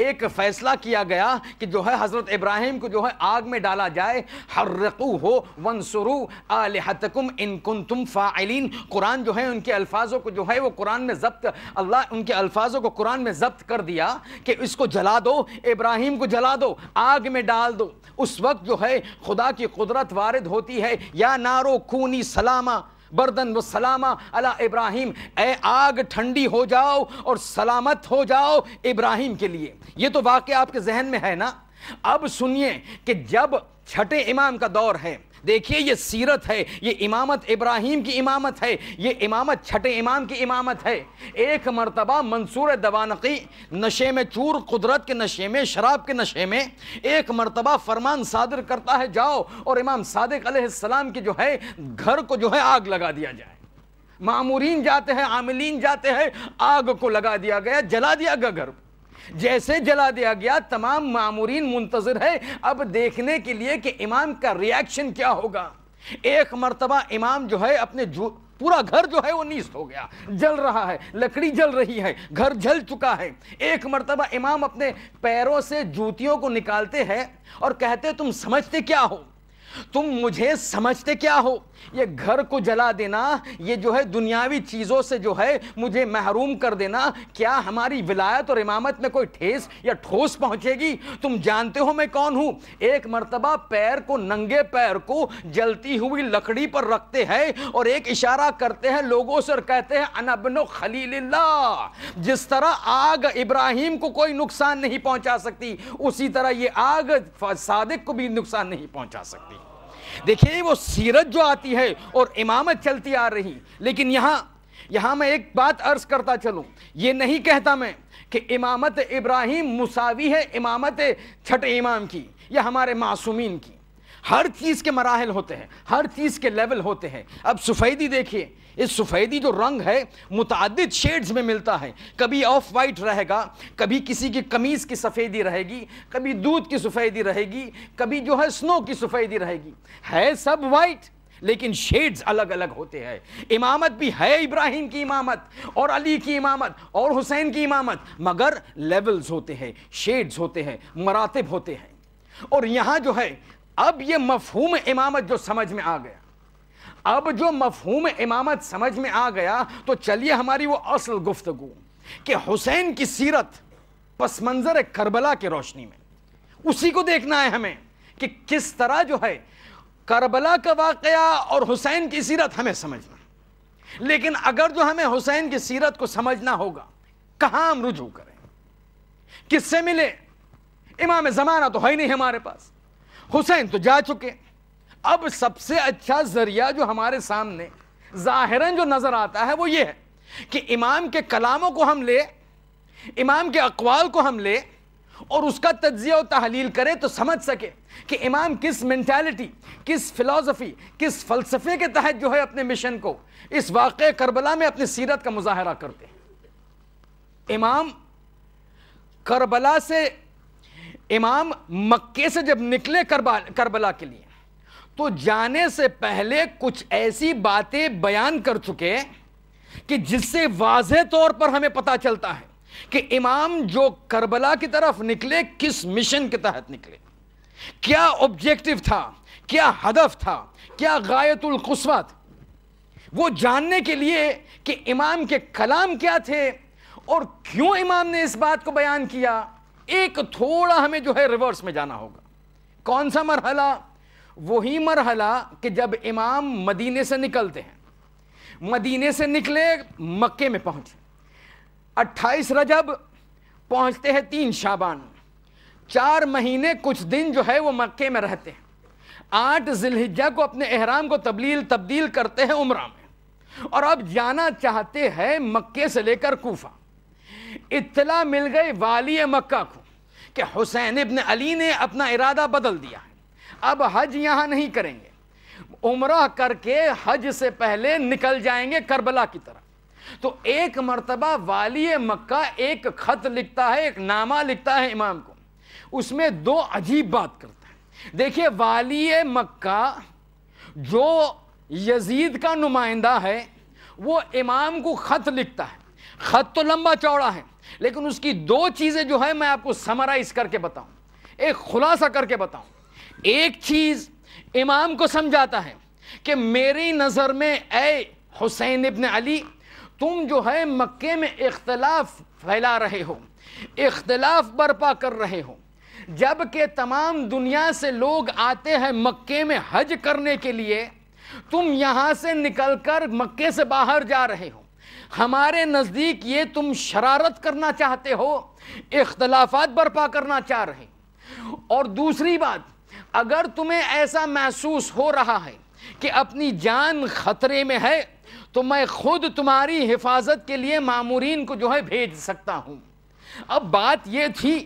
एक फैसला किया गया कि जो है हज़रत इब्राहिम को जो है आग में डाला जाए हर्रकू हो वनसरू हतकुम इनकुन तुम फ़ाइलिन कुरान जो है उनके अल्फाजों को जो है वो कुरान में जब्त अल्लाह उनके अल्फाजों को कुरान में जब्त कर दिया कि इसको जला दो इब्राहिम को जला दो आग में डाल दो उस वक्त जो है खुदा की कुदरत वारद होती है या नारो खूनी सलामा बर्दन व सलामा अला इब्राहिम ए आग ठंडी हो जाओ और सलामत हो जाओ इब्राहिम के लिए ये तो वाक्य आपके जहन में है ना अब सुनिए कि जब छठे इमाम का दौर है देखिए ये सीरत है ये इमामत इब्राहिम की इमामत है ये इमामत छठे इमाम की इमामत है एक मरतबा मंसूर दवानकी नशे में चूर कुदरत के नशे में शराब के नशे में एक मरतबा फरमान सादर करता है जाओ और इमाम सादक सलाम की जो है घर को जो है आग लगा दिया जाए मामूरीन जाते हैं आमिलीन जाते हैं आग को लगा दिया गया जला दिया गया घर जैसे जला दिया गया तमाम मामूरीन मुंतजर है अब देखने के लिए कि इमाम का रिएक्शन क्या होगा एक मरतबा इमाम जो है अपने पूरा घर जो है वो नीस्त हो गया जल रहा है लकड़ी जल रही है घर जल चुका है एक मरतबा इमाम अपने पैरों से जूतियों को निकालते हैं और कहते तुम समझते क्या हो तुम मुझे समझते क्या हो ये घर को जला देना ये जो है दुनियावी चीज़ों से जो है मुझे महरूम कर देना क्या हमारी विलायत और इमामत में कोई ठेस या ठोस पहुंचेगी तुम जानते हो मैं कौन हूँ एक मरतबा पैर को नंगे पैर को जलती हुई लकड़ी पर रखते हैं और एक इशारा करते हैं लोगों से और कहते हैं अनबनो खलील्ला जिस तरह आग इब्राहिम को कोई नुकसान नहीं पहुँचा सकती उसी तरह ये आग सादिक को भी नुकसान नहीं पहुँचा सकती देखिए वो सीरत जो आती है और इमामत चलती आ रही लेकिन यहाँ यहाँ मैं एक बात अर्ज करता चलूँ ये नहीं कहता मैं कि इमामत इब्राहिम मुसावी है इमामत छठ इमाम की या हमारे मासूमीन की हर चीज़ के मराहल होते हैं हर चीज़ के लेवल होते हैं अब सफेदी देखिए इस सफ़ेदी जो रंग है मुतद शेड्स में मिलता है कभी ऑफ वाइट रहेगा कभी किसी की कमीज़ की सफ़ेदी रहेगी कभी दूध की सफ़ेदी रहेगी कभी जो है स्नो की सफ़ेदी रहेगी है सब वाइट लेकिन शेड्स अलग अलग होते हैं इमामत भी है इब्राहिम की इमामत और अली की इमामत और हुसैन की इमामत मगर लेवल्स होते हैं शेड्स होते हैं मरातब होते हैं और यहाँ जो है अब ये मफहूम इमामत जो समझ में आ गया अब जो मफहूम इमामत समझ में आ गया तो चलिए हमारी वो असल गुफ्तगु कि हुसैन की सीरत पस मंज़र करबला की रोशनी में उसी को देखना है हमें कि किस तरह जो है करबला का वाकया और हुसैन की सीरत हमें समझना लेकिन अगर जो हमें हुसैन की सीरत को समझना होगा कहाँ हम रुझू करें किससे मिले इमाम ज़माना तो है ही नहीं हमारे पास हुसैन तो जा चुके अब सबसे अच्छा जरिया जो हमारे सामने जाहिरन जो नजर आता है वो ये है कि इमाम के कलामों को हम ले इमाम के अकवाल को हम ले और उसका तजिया और तहलील करें तो समझ सके कि इमाम किस मैंटेलिटी किस फ़िलासफ़ी किस फ़लसफ़े के तहत जो है अपने मिशन को इस वाक़ करबला में अपनी सीरत का मुजाहरा करते हैं इमाम करबला से इमाम मक्के से जब निकले करबा करबला के लिए तो जाने से पहले कुछ ऐसी बातें बयान कर चुके कि जिससे वाजे तौर पर हमें पता चलता है कि इमाम जो करबला की तरफ निकले किस मिशन के तहत निकले क्या ऑब्जेक्टिव था क्या हदफ था क्या गायतुल खुसवा थी वो जानने के लिए कि इमाम के कलाम क्या थे और क्यों इमाम ने इस बात को बयान किया एक थोड़ा हमें जो है रिवर्स में जाना होगा कौन सा मरहला वही मरहला कि जब इमाम मदीने से निकलते हैं मदीने से निकले मक्के में पहुंचे अट्ठाईस रजब पहुंचते हैं तीन शाबान चार महीने कुछ दिन जो है वो मक्के में रहते हैं आठ जिलहिजा को अपने एहराम को तब्लील तब्दील करते हैं उम्र में और अब जाना चाहते हैं मक्के से लेकर कोफा इतला मिल गई वाली मक्का को कि हुसैन इबन अली ने अपना इरादा बदल दिया है अब हज यहाँ नहीं करेंगे उम्र करके हज से पहले निकल जाएंगे करबला की तरफ तो एक मरतबा वाली मक्का एक खत लिखता है एक नामा लिखता है इमाम को उसमें दो अजीब बात करता है देखिए वाली मक्का जो यजीद का नुमाइंदा है वो इमाम को ख़त लिखता है ख़त तो लंबा चौड़ा है लेकिन उसकी दो चीज़ें जो है मैं आपको समराइज़ करके बताऊं एक खुलासा करके बताऊं एक चीज इमाम को समझाता है कि मेरी नज़र में ए हुसैन इबन अली तुम जो है मक्के में इख्तलाफ फैला रहे हो इख्तलाफ बर्पा कर रहे हो जबकि तमाम दुनिया से लोग आते हैं मक्के में हज करने के लिए तुम यहाँ से निकलकर मक्के से बाहर जा रहे हो हमारे नज़दीक ये तुम शरारत करना चाहते हो इख्तलाफात बर्पा करना चाह रहे और दूसरी बात अगर तुम्हें ऐसा महसूस हो रहा है कि अपनी जान खतरे में है तो मैं खुद तुम्हारी हिफाजत के लिए मामूरीन को जो है भेज सकता हूँ अब बात यह थी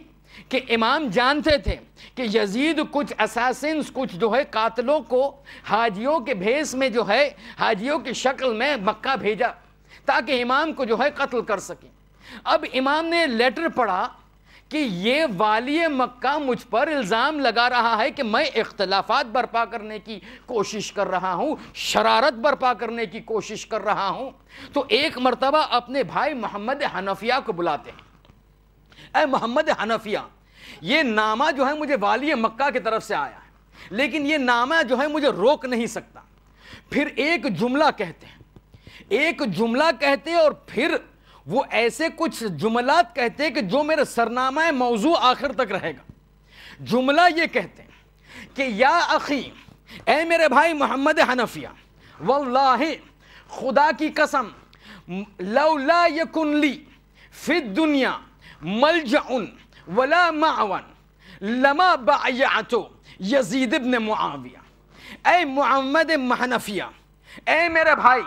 कि इमाम जानते थे कि यजीद कुछ असासिन कुछ जो है कातलों को हाजियों के भेस में जो है हाजियों की शक्ल में मक्का भेजा ताकि इमाम को जो है कत्ल कर सकें अब इमाम ने लेटर पढ़ा कि ये वाली मक्का मुझ पर इल्ज़ाम लगा रहा है कि मैं इख्तलाफात बर्पा करने की कोशिश कर रहा हूँ शरारत बर्पा करने की कोशिश कर रहा हूँ तो एक मरतबा अपने भाई मोहम्मद हनफिया को बुलाते हैं ए मोहम्मद हनफिया ये नामा जो है मुझे वाली मक्का की तरफ से आया है लेकिन ये नामा जो है मुझे रोक नहीं सकता फिर एक जुमला कहते हैं एक जुमला कहते हैं और फिर वो ऐसे कुछ जुमलात कहते हैं कि जो मेरा सरनामा मौजू आखिर तक रहेगा जुमला ये कहते हैं कि या अखी ए मेरे भाई मोहम्मद हनफिया वल्लाह खुदा की कसम लौला यकुनली फिद दुनिया मलज उन वला मावन लमा बातो यजीद इबन मुआविया ए मोहम्मद महनफिया ए मेरे भाई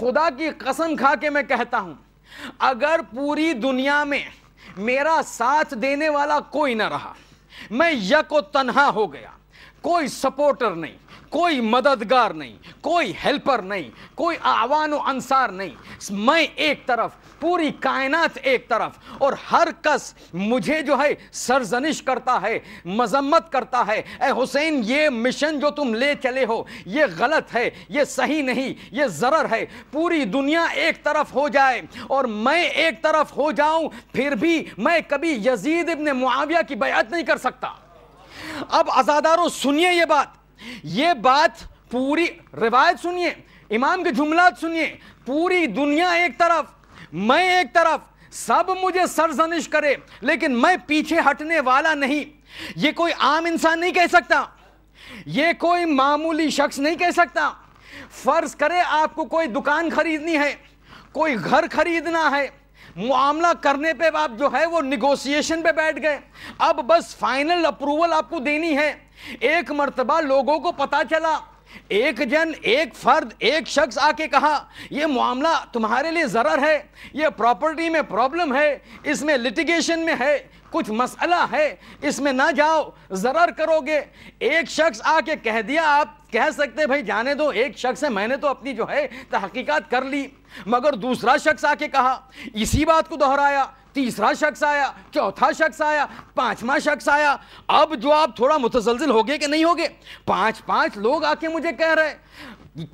खुदा की कसम खा के मैं कहता हूँ अगर पूरी दुनिया में मेरा साथ देने वाला कोई ना रहा मैं यको तनहा हो गया कोई सपोर्टर नहीं कोई मददगार नहीं कोई हेल्पर नहीं कोई आवान अंसार नहीं मैं एक तरफ पूरी कायनात एक तरफ और हर कस मुझे जो है सरजनिश करता है मजम्मत करता है ए हुसैन ये मिशन जो तुम ले चले हो ये गलत है ये सही नहीं ये ज़रर है पूरी दुनिया एक तरफ हो जाए और मैं एक तरफ हो जाऊं फिर भी मैं कभी यजीद इबन मुआविया की बयात नहीं कर सकता अब आज़ादारों सुनिए ये बात ये बात पूरी रिवायत सुनिए इमाम के जुमलात सुनिए पूरी दुनिया एक तरफ मैं एक तरफ सब मुझे सरजनिश करे लेकिन मैं पीछे हटने वाला नहीं ये कोई आम इंसान नहीं कह सकता ये कोई मामूली शख्स नहीं कह सकता फर्ज करे आपको कोई दुकान खरीदनी है कोई घर खरीदना है मामला करने पे आप जो है वो निगोसिएशन पे बैठ गए अब बस फाइनल अप्रूवल आपको देनी है एक मर्तबा लोगों को पता चला एक जन एक फर्द एक शख्स आके कहा यह मामला तुम्हारे लिए ज़रर है यह प्रॉपर्टी में प्रॉब्लम है इसमें लिटिगेशन में है कुछ मसला है इसमें ना जाओ ज़रर करोगे एक शख्स आके कह दिया आप कह सकते भाई जाने दो एक शख्स है मैंने तो अपनी जो है तहकीकात कर ली मगर दूसरा शख्स आके कहा इसी बात को दोहराया तीसरा शख्स आया चौथा शख्स आया पांचवा शख्स आया अब जो आप थोड़ा मुतजलजिल हो गए कि नहीं हो गए पांच पांच लोग आके मुझे कह रहे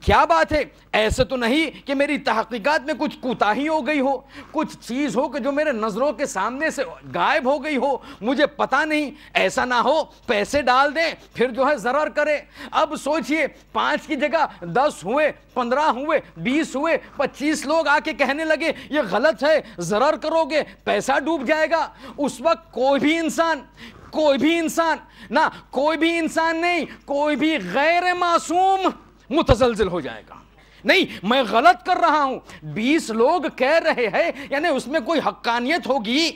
क्या बात है ऐसे तो नहीं कि मेरी तहकीकात में कुछ कोताही हो गई हो कुछ चीज़ हो कि जो मेरे नज़रों के सामने से गायब हो गई हो मुझे पता नहीं ऐसा ना हो पैसे डाल दें फिर जो है ज़रर करें अब सोचिए पाँच की जगह दस हुए पंद्रह हुए बीस हुए पच्चीस लोग आके कहने लगे ये गलत है ज़रर करोगे पैसा डूब जाएगा उस वक्त कोई भी इंसान कोई भी इंसान ना कोई भी इंसान नहीं कोई भी गैर मासूम मुतजलजिल हो जाएगा नहीं मैं गलत कर रहा हूं बीस लोग कह रहे हैं यानी उसमें कोई हक्कानियत होगी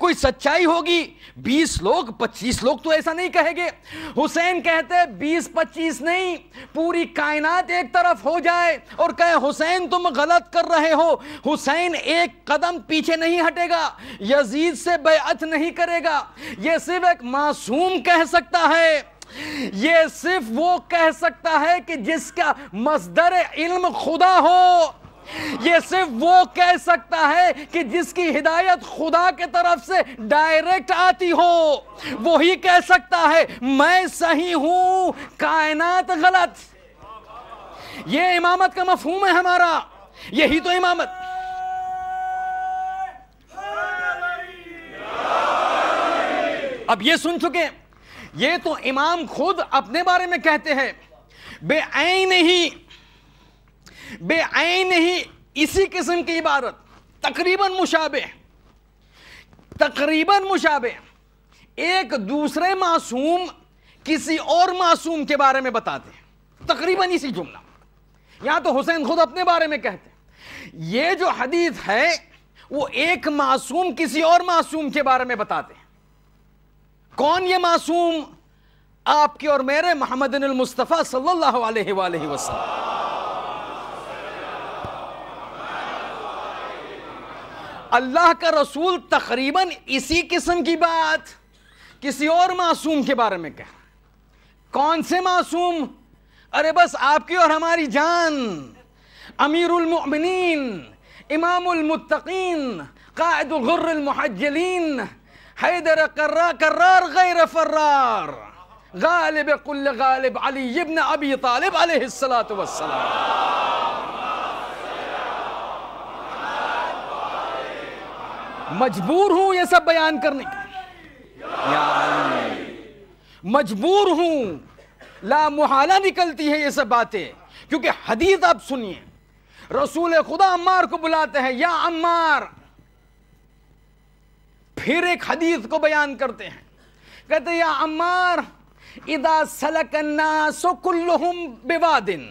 कोई सच्चाई होगी बीस लोग पच्चीस लोग तो ऐसा नहीं कहेंगे हुसैन कहते हैं बीस पच्चीस नहीं पूरी कायनात एक तरफ हो जाए और कहे हुसैन तुम गलत कर रहे हो हुसैन एक कदम पीछे नहीं हटेगा यजीद से बेअत नहीं करेगा यह सिर्फ एक मासूम कह सकता है ये सिर्फ वो कह सकता है कि जिसका मजदर इल्म खुदा हो ये सिर्फ वो कह सकता है कि जिसकी हिदायत खुदा के तरफ से डायरेक्ट आती हो वही कह सकता है मैं सही हूं कायनात गलत ये इमामत का मफहूम है हमारा यही तो इमामत अब ये सुन चुके हैं ये तो इमाम खुद अपने बारे में कहते हैं बेआन ही बेआन ही इसी किस्म की इबारत तकरीबन मुशाबे तकरीबन मुशाबे एक दूसरे मासूम किसी और मासूम के बारे में बताते हैं तकरीबन इसी जुमला यहां तो हुसैन खुद अपने बारे में कहते हैं ये जो हदीत है वो एक मासूम किसी और मासूम के बारे में बताते हैं कौन ये मासूम आपके और मेरे मोहम्मद मुस्तफ़ा सल्लल्लाहु अलैहि वसल्लम अल्लाह का रसूल तकरीबन इसी किस्म की बात किसी और मासूम के बारे में कह कौन से मासूम अरे बस आपकी और हमारी जान अमीरमिन इमामतकीन कायदुर्रमहजलिन हैदर कर्रा غير فرار غالب كل غالب علي अली ابي طالب عليه الصلاه والسلام मजबूर हूं ये सब बयान करने के मजबूर हूं ला मुहाला निकलती है ये सब बातें क्योंकि हदीत आप सुनिए रसूल खुदा अम्मार को बुलाते हैं या अम्मार फिर एक हदीस को बयान करते हैं कहते या अमार इदा सलकन्नासो कुल्लुहुम बिवादिन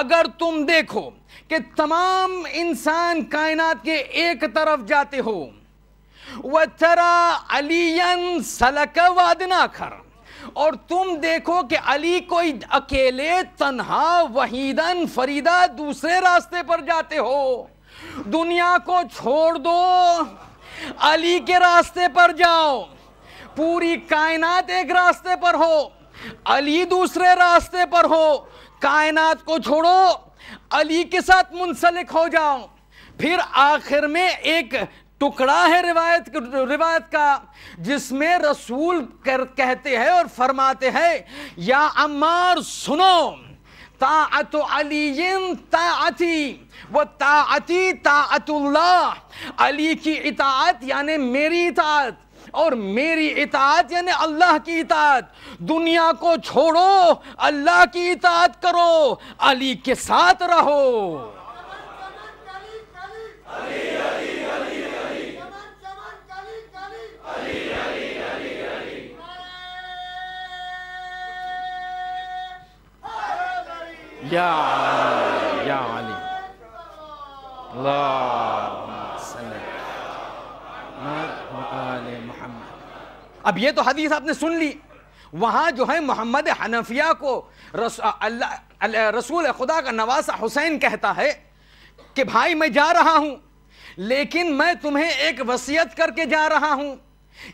अगर तुम देखो कि तमाम इंसान कायनात के एक तरफ जाते हो वह तरा अलियन सलक वादिन आखर और तुम देखो कि अली कोई अकेले तन्हा वहीदन फरीदा दूसरे रास्ते पर जाते हो दुनिया को छोड़ दो अली के रास्ते पर जाओ पूरी कायनात एक रास्ते पर हो अली दूसरे रास्ते पर हो कायनात को छोड़ो अली के साथ मुंसलिक हो जाओ फिर आखिर में एक टुकड़ा है रिवायत रिवायत का जिसमें रसूल कर, कहते हैं और फरमाते हैं या अम्मार सुनो ताअत अलीन ताअती व ताअती ताअतुल्लाह अली की इतात यानि मेरी इतात और मेरी इतात यानी अल्लाह की इतात दुनिया को छोड़ो अल्लाह की इतात करो अली के साथ रहो अली, अली। अब ये तो हदीस आपने सुन ली वहां जो है मोहम्मद हनफिया को रसूल खुदा का नवासा हुसैन कहता है कि भाई मैं जा रहा हूँ लेकिन मैं तुम्हें एक वसीयत करके जा रहा हूँ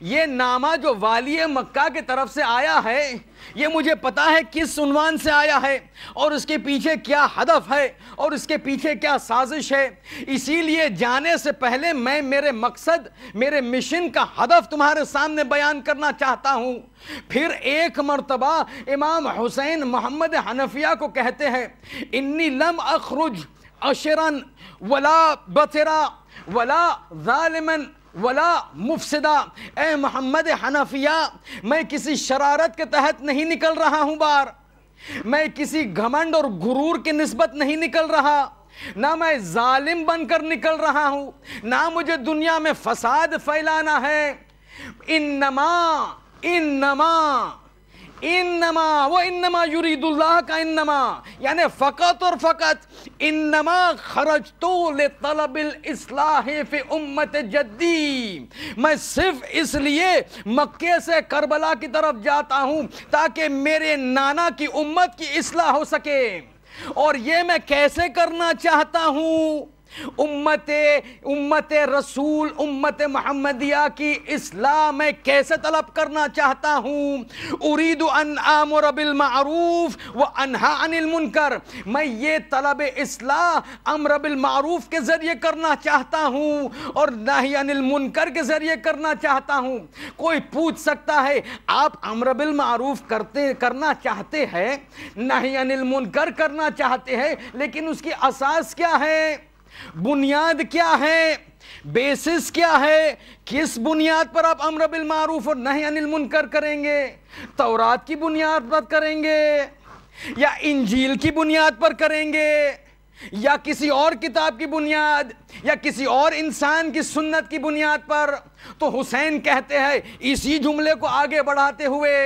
ये नामा जो वाली मक्का के तरफ से आया है ये मुझे पता है किस सुनवान से आया है और उसके पीछे क्या हदफ है और उसके पीछे क्या साजिश है इसीलिए जाने से पहले मैं मेरे मकसद मेरे मिशन का हदफ तुम्हारे सामने बयान करना चाहता हूँ फिर एक मरतबा इमाम हुसैन मोहम्मद हनफिया को कहते हैं इन्नी लम अखरुज अशरन वला बतरा वला ालमन वला मुफसदा ए मोहम्मद हनफिया मैं किसी शरारत के तहत नहीं निकल रहा हूँ बार मैं किसी घमंड और गुरूर की नस्बत नहीं निकल रहा ना मैं जालिम बनकर निकल रहा हूँ ना मुझे दुनिया में फसाद फैलाना है इन नमा इन नमा इन्नमा वो इन्नमा युरीदुल्लाह का इन्नमा यानि फ़कत और फ़कत इन्नमा खरज तो तलबिल इसलाफ़ उम्मत जद्दी मैं सिर्फ इसलिए मक्के से करबला की तरफ जाता हूँ ताकि मेरे नाना की उम्मत की इसलाह हो सके और ये मैं कैसे करना चाहता हूँ उम्मत उम्मत रसूल उम्मत महमदिया की इस्लाह में कैसे तलब करना चाहता हूँ उरीद अन आमर बिलमूफ़ व अनहा अनिलमुनकर मैं ये तलब इस्लाह अमर बिलमूफ़ के ज़रिए करना चाहता हूँ और ना अनिल मुनकर के ज़रिए करना चाहता हूँ कोई पूछ सकता है आप अमर बिलमूफ़ करते करना चाहते हैं ना अनिल मुनकर करना चाहते हैं लेकिन उसकी असास क्या है बुनियाद क्या है बेसिस क्या है किस बुनियाद पर आप अमर बिल मारूफ और नहीं अनिल मुनकर करेंगे तौरात की बुनियाद पर करेंगे या इंजील की बुनियाद पर करेंगे या किसी और किताब की बुनियाद या किसी और इंसान की सुन्नत की बुनियाद पर तो हुसैन कहते हैं इसी जुमले को आगे बढ़ाते हुए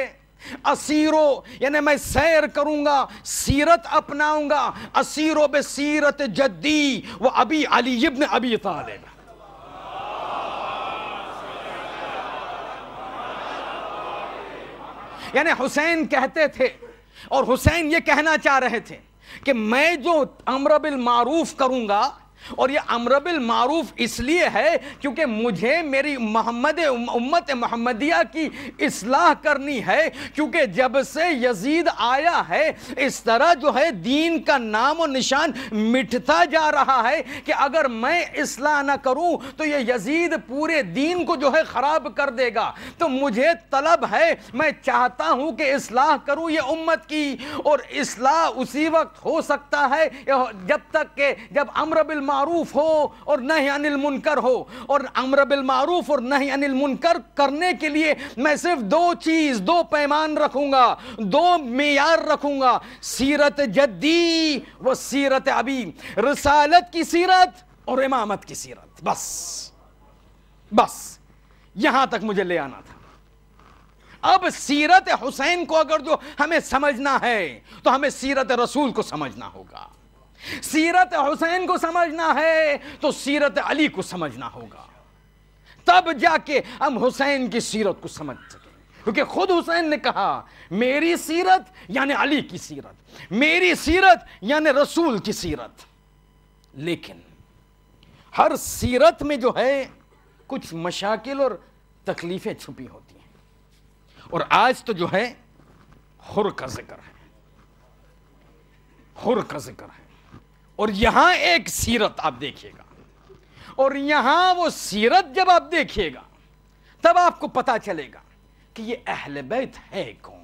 असीरो यानी मैं सैर करूंगा सीरत अपनाऊंगा असीरो बे सीरत जद्दी वो अभी अली इब्न अभी तालिब यानी हुसैन कहते थे और हुसैन ये कहना चाह रहे थे कि मैं जो अमर बिल मारूफ करूंगा और ये अमरबिल मारूफ इसलिए है क्योंकि मुझे मेरी मोहम्मद उम्मत महमदिया की इसलाह करनी है क्योंकि जब से यजीद आया है इस तरह जो है दीन का नाम और निशान मिटता जा रहा है कि अगर मैं इसलाह ना करूं तो ये यजीद पूरे दीन को जो है ख़राब कर देगा तो मुझे तलब है मैं चाहता हूं कि इसलाह करूं ये उम्मत की और इसलाह उसी वक्त हो सकता है जब तक के जब अमरबिल मारूफ हो और ही अनिल मुनकर हो और अम्र बिल और न ही अनिल मुनकर करने के लिए मैं सिर्फ दो चीज़ दो पैमान रखूँगा दो मैार रखूँगा सीरत जद्दी व सीरत अबी रसालत की सीरत और इमामत की सीरत बस बस यहाँ तक मुझे ले आना था अब सीरत हुसैन को अगर जो हमें समझना है तो हमें सीरत रसूल को समझना होगा सीरत हुसैन को समझना है तो सीरत अली को समझना होगा तब जाके हम हुसैन की सीरत को समझ सकें क्योंकि खुद हुसैन ने कहा मेरी सीरत यानी अली की सीरत मेरी सीरत यानी रसूल की सीरत लेकिन हर सीरत में जो है कुछ मशाकिल और तकलीफ़ें छुपी होती हैं और आज तो जो है हुर का जिक्र है हुर का जिक्र है और यहां एक सीरत आप देखिएगा और यहां वो सीरत जब आप देखिएगा तब आपको पता चलेगा कि ये अहल बैत है कौन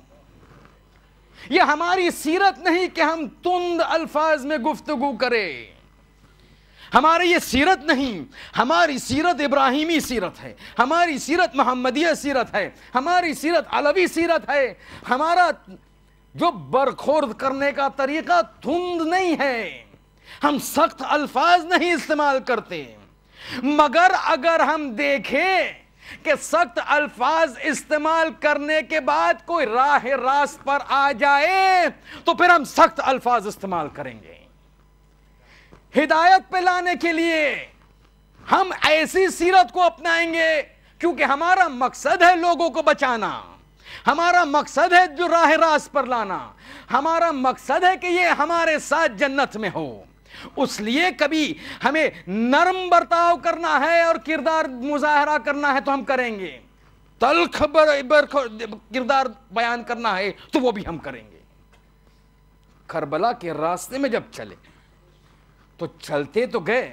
ये हमारी सीरत नहीं कि हम तुंद अल्फाज में गुफ्तगु करें हमारी ये सीरत नहीं हमारी सीरत इब्राहिमी सीरत है हमारी सीरत मोहम्मदिया सीरत है हमारी सीरत अलवी सीरत है हमारा जो बरखोर्द करने का तरीका धुंध नहीं है हम सख्त अल्फाज नहीं इस्तेमाल करते मगर अगर हम देखें कि सख्त अल्फाज इस्तेमाल करने के बाद कोई राह रास्त पर आ जाए तो फिर हम सख्त अल्फाज इस्तेमाल करेंगे हिदायत पे लाने के लिए हम ऐसी सीरत को अपनाएंगे क्योंकि हमारा मकसद है लोगों को बचाना हमारा मकसद है जो राह रास पर लाना हमारा मकसद है कि ये हमारे साथ जन्नत में हो उसलिए कभी हमें नरम बर्ताव करना है और किरदार मुजाहरा करना है तो हम करेंगे तलख बर, बर किरदार बयान करना है तो वो भी हम करेंगे करबला के रास्ते में जब चले तो चलते तो गए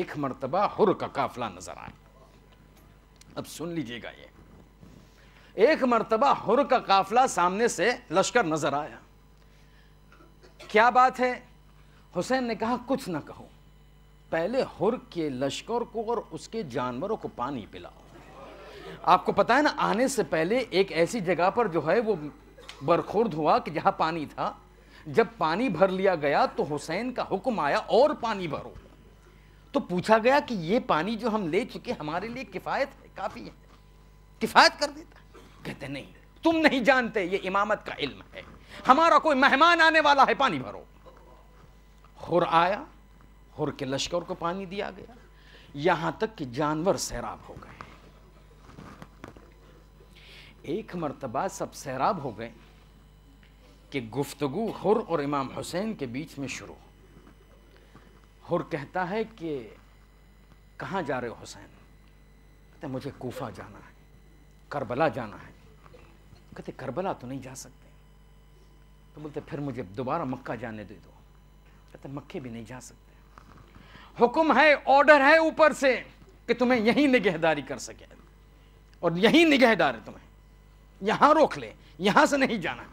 एक मरतबा हुर का काफिला नजर आए अब सुन लीजिएगा ये एक मरतबा हुर का काफिला सामने से लश्कर नजर आया क्या बात है हुसैन ने कहा कुछ ना कहो पहले हुर के लश्कर को और उसके जानवरों को पानी पिलाओ आपको पता है ना आने से पहले एक ऐसी जगह पर जो है वो बरखुर्द हुआ कि जहां पानी था जब पानी भर लिया गया तो हुसैन का हुक्म आया और पानी भरो तो पूछा गया कि ये पानी जो हम ले चुके हमारे लिए किफ़ायत है काफ़ी है किफ़ायत कर देता कहते नहीं तुम नहीं जानते ये इमामत का इल्म है हमारा कोई मेहमान आने वाला है पानी भरो हुर आया हुर के लश्कर को पानी दिया गया यहां तक कि जानवर सैराब हो गए एक मर्तबा सब सैराब हो गए कि गुफ्तगु हुर और इमाम हुसैन के बीच में शुरू हुर कहता है कि कहाँ जा रहे हो हुसैन कहते मुझे कोफा जाना है करबला जाना है कहते करबला तो नहीं जा सकते तो बोलते फिर मुझे दोबारा मक्का जाने दे दो कहते मक्के भी नहीं जा सकते हुक्म है ऑर्डर है ऊपर से कि तुम्हें यही निगहदारी कर सके और यही निगहदार है तुम्हें यहां रोक ले यहां से नहीं जाना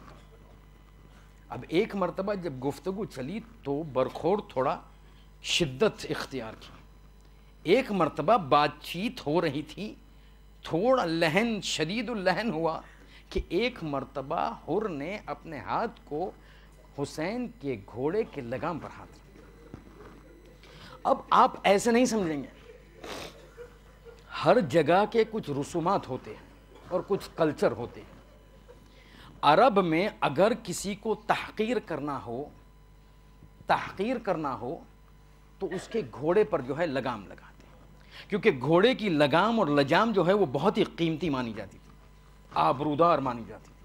अब एक मरतबा जब गुफ्तगु चली तो बरखोर थोड़ा शिद्दत इख्तियार की एक मरतबा बातचीत हो रही थी थोड़ा लहन शदीद लहन हुआ कि एक मरतबा हुर ने अपने हाथ को हुसैन के घोड़े के लगाम पर हाथ अब आप ऐसे नहीं समझेंगे हर जगह के कुछ रसूमात होते हैं और कुछ कल्चर होते हैं अरब में अगर किसी को तहकीर करना हो तहकीर करना हो तो उसके घोड़े पर जो है लगाम लगाते हैं क्योंकि घोड़े की लगाम और लजाम जो है वो बहुत ही कीमती मानी जाती थी आबरूदार मानी जाती थी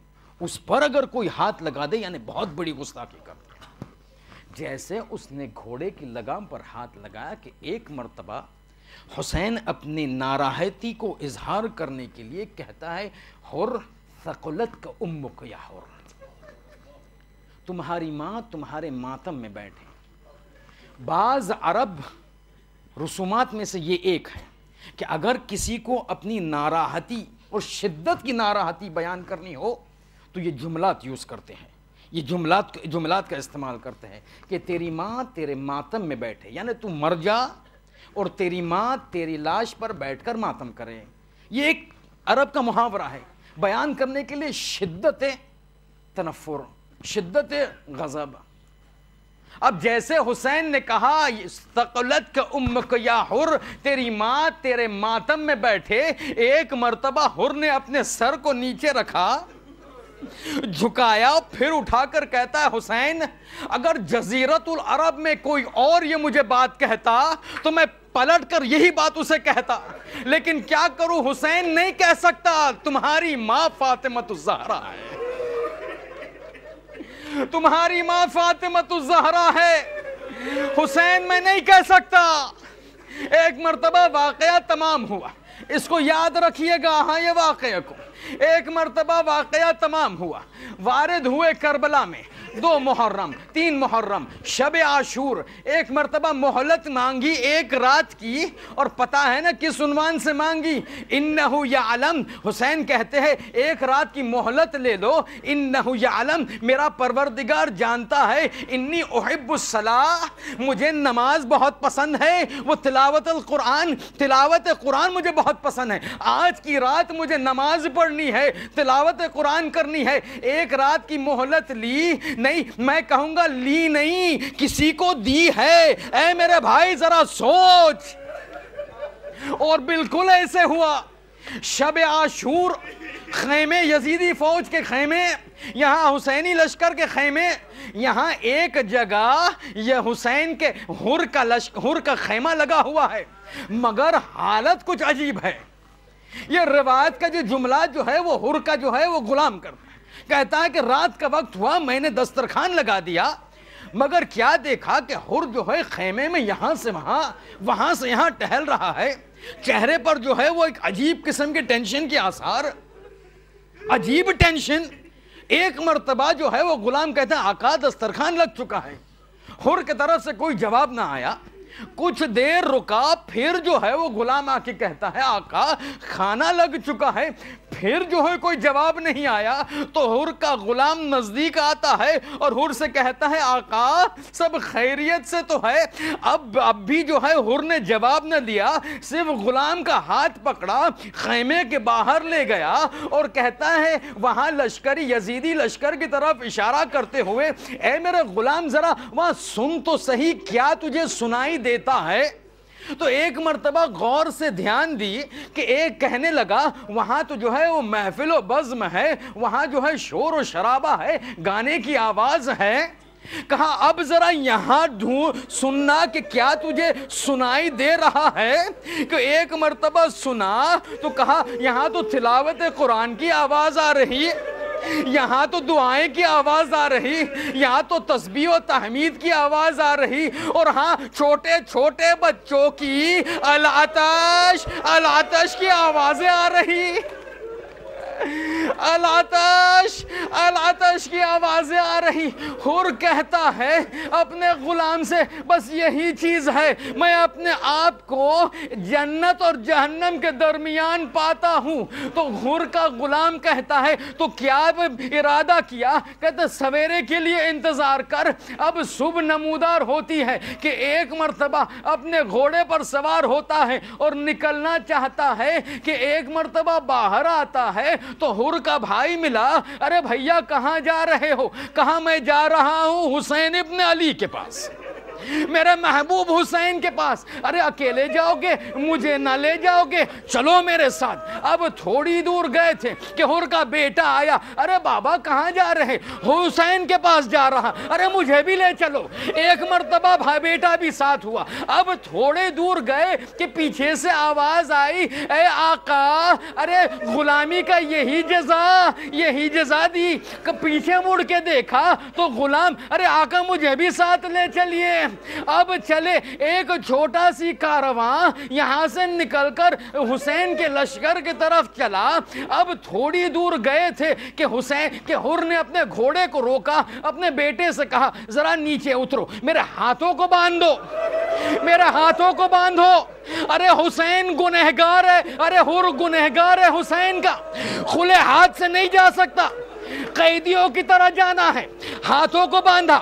उस पर अगर कोई हाथ लगा दे यानी बहुत बड़ी गुस्ताखी कर दे जैसे उसने घोड़े की लगाम पर हाथ लगाया कि एक मरतबा हुसैन अपनी नाराहती को इजहार करने के लिए कहता है हुर सकुलत का उम्मुक या हुर तुम्हारी माँ तुम्हारे मातम में बैठे बाज अरब रसूमात में से ये एक है कि अगर किसी को अपनी नाराहती और शिद्दत की नाराहती बयान करनी हो तो ये जुमलात यूज़ करते हैं ये जुमलात जुमलात का इस्तेमाल करते हैं कि तेरी माँ तेरे मातम में बैठे यानी तू मर जा और तेरी माँ तेरी लाश पर बैठ कर मातम करे ये एक अरब का मुहावरा है बयान करने के लिए शिद्दत तनफुर शिद्दत गज़ब अब जैसे हुसैन ने कहा तकलत का उम या हुर तेरी माँ तेरे मातम में बैठे एक मर्तबा हुर ने अपने सर को नीचे रखा झुकाया फिर उठाकर कहता है हुसैन अगर जजीरतुल अरब में कोई और ये मुझे बात कहता तो मैं पलट कर यही बात उसे कहता लेकिन क्या करूं हुसैन नहीं कह सकता तुम्हारी माँ फातिमतुजहरा है तुम्हारी माँ फातिमतुजहरा है हुसैन मैं नहीं कह सकता एक मरतबा वाकया तमाम हुआ इसको याद रखिएगा हाँ ये वाकया को एक मरतबा वाकया तमाम हुआ वारिद हुए करबला में दो मुहर्रम तीन मुहर्रम शब आशूर एक मरतबा मोहलत मांगी एक रात की और पता है ना किस उनवान से मांगी इन्नहु या आलम हुसैन कहते हैं एक रात की मोहलत ले लो इन्नहु या आलम मेरा परवरदिगार जानता है इन्नी ओहबुसलाह मुझे नमाज बहुत पसंद है वो तिलावत कुरान तिलावत कुरान मुझे बहुत पसंद है आज की रात मुझे नमाज पढ़नी है तिलावत कुरान करनी है एक रात की मोहलत ली नहीं मैं कहूंगा ली नहीं किसी को दी है ऐ मेरे भाई ज़रा सोच और बिल्कुल ऐसे हुआ शब आशूर खेमे यजीदी फौज के खेमे यहाँ हुसैनी लश्कर के खैमे यहाँ एक जगह यह हुसैन के हुर का लश्क हुर का खेमा लगा हुआ है मगर हालत कुछ अजीब है यह रिवायत का जो जुमला जो है वो हुर का जो है वो गुलाम करता है कहता है कि रात का वक्त हुआ मैंने दस्तरखान लगा दिया मगर क्या देखा कि हुर जो है खेमे में यहाँ से वहाँ वहाँ से यहाँ टहल रहा है चेहरे पर जो है वो एक अजीब किस्म के टेंशन के आसार अजीब टेंशन एक मरतबा जो है वो गुलाम कहते हैं आका दस्तरखान लग चुका है हुर की तरफ से कोई जवाब ना आया कुछ देर रुका फिर जो है वो गुलाम आके कहता है आका खाना लग चुका है फिर जो है कोई जवाब नहीं आया तो हुर का गुलाम नजदीक आता है और हुर से कहता है आका सब खैरियत से तो है अब अब भी जो है हुर ने जवाब न दिया सिर्फ गुलाम का हाथ पकड़ा खैमे के बाहर ले गया और कहता है वहां लश्कर यजीदी लश्कर की तरफ इशारा करते हुए ए मेरे गुलाम जरा वहां सुन तो सही क्या तुझे सुनाई देता है तो एक मरतबा गौर से ध्यान दी कि एक कहने लगा वहां तो जो है वो महफिल बज्म है वहां जो है शोर और शराबा है गाने की आवाज़ है कहा अब जरा यहां ढूं सुनना कि क्या तुझे सुनाई दे रहा है कि तो एक मरतबा सुना तो कहा यहां तो तिलावत कुरान की आवाज़ आ रही है यहाँ तो दुआएं की आवाज़ आ रही यहाँ तो तस्बी और तहमीद की आवाज़ आ रही और हाँ छोटे छोटे बच्चों की अलातश अलातश की आवाज़ें आ रही अलाताश अलाताश की आवाज़ें आ रही हुर कहता है अपने ग़ुलाम से बस यही चीज़ है मैं अपने आप को जन्नत और जहन्नम के दरमियान पाता हूँ तो हुर का ग़ुलाम कहता है तो क्या इरादा किया कहते तो सवेरे के लिए इंतज़ार कर अब शुभ नमूदार होती है कि एक मरतबा अपने घोड़े पर सवार होता है और निकलना चाहता है कि एक मरतबा बाहर आता है तो हुर का भाई मिला अरे भैया कहाँ जा रहे हो कहाँ मैं जा रहा हूँ हुसैन इब्न अली के पास मेरे महबूब हुसैन के पास अरे अकेले जाओगे मुझे ना ले जाओगे चलो मेरे साथ अब थोड़ी दूर गए थे कि हुर का बेटा आया अरे बाबा कहाँ जा रहे हुसैन के पास जा रहा अरे मुझे भी ले चलो एक मरतबा भाई बेटा भी साथ हुआ अब थोड़े दूर गए कि पीछे से आवाज़ आई ए आका अरे गुलामी का यही जजा यही जजा दी पीछे मुड़ के देखा तो गुलाम अरे आका मुझे भी साथ ले चलिए अब चले एक छोटा सी कारवा यहाँ से निकलकर हुसैन के लश्कर की तरफ चला अब थोड़ी दूर गए थे कि हुसैन के हुर ने अपने घोड़े को रोका अपने बेटे से कहा जरा नीचे उतरो मेरे हाथों को बांधो मेरे हाथों को बांधो अरे हुसैन गुनहगार है अरे हुर गुनहगार है हुसैन का खुले हाथ से नहीं जा सकता कैदियों की तरह जाना है हाथों को बांधा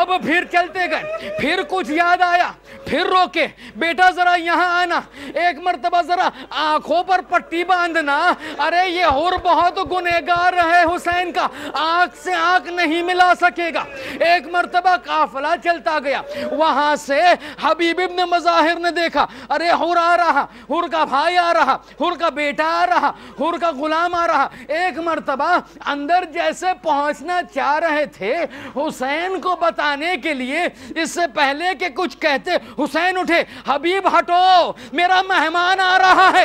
अब फिर चलते गए फिर कुछ याद आया फिर रोके बेटा ज़रा यहाँ आना एक मरतबा ज़रा आंखों पर पट्टी बांधना अरे ये और बहुत गुनहगार है हुसैन का आंख से आंख नहीं मिला सकेगा एक मरतबा काफला चलता गया वहां से हबीब इब्न मज़ाहिर ने देखा अरे हुर आ रहा हुर का भाई आ रहा हुर का बेटा आ रहा हुर का गुलाम आ रहा एक मरतबा अंदर जैसे पहुंचना चाह रहे थे हुसैन को बताने के लिए इससे पहले के कुछ कहते हुसैन उठे हबीब हटो मेरा मेहमान आ रहा है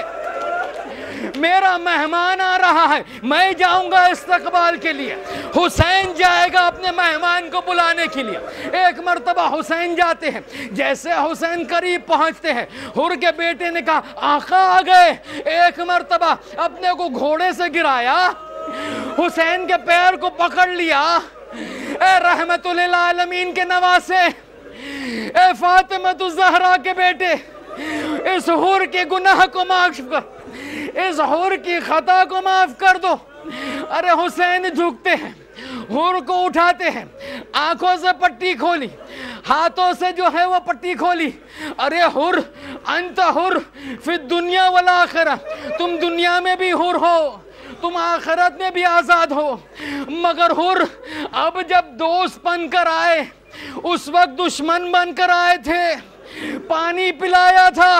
मेरा मेहमान आ रहा है मैं जाऊंगा इस्तकबाल के लिए हुसैन जाएगा अपने मेहमान को बुलाने के लिए एक मरतबा हुसैन जाते हैं जैसे हुसैन करीब पहुंचते हैं हुर के बेटे ने कहा आका आ गए एक मरतबा अपने को घोड़े से गिराया हुसैन के पैर को पकड़ लिया ए रहमतमीन के नवासे ए फातिमा के बेटे इस हुर के गुनाह को माफ कर इस हुर की खता को माफ कर दो अरे हुसैन झुकते हैं हुर को उठाते हैं आंखों से पट्टी खोली हाथों से जो है वो पट्टी खोली अरे हुर अंत हुर फिर दुनिया वाला आखिर तुम दुनिया में भी हुर हो तुम आखरत में भी आज़ाद हो मगर हुर अब जब दोस्त बनकर आए उस वक्त दुश्मन बनकर आए थे पानी पिलाया था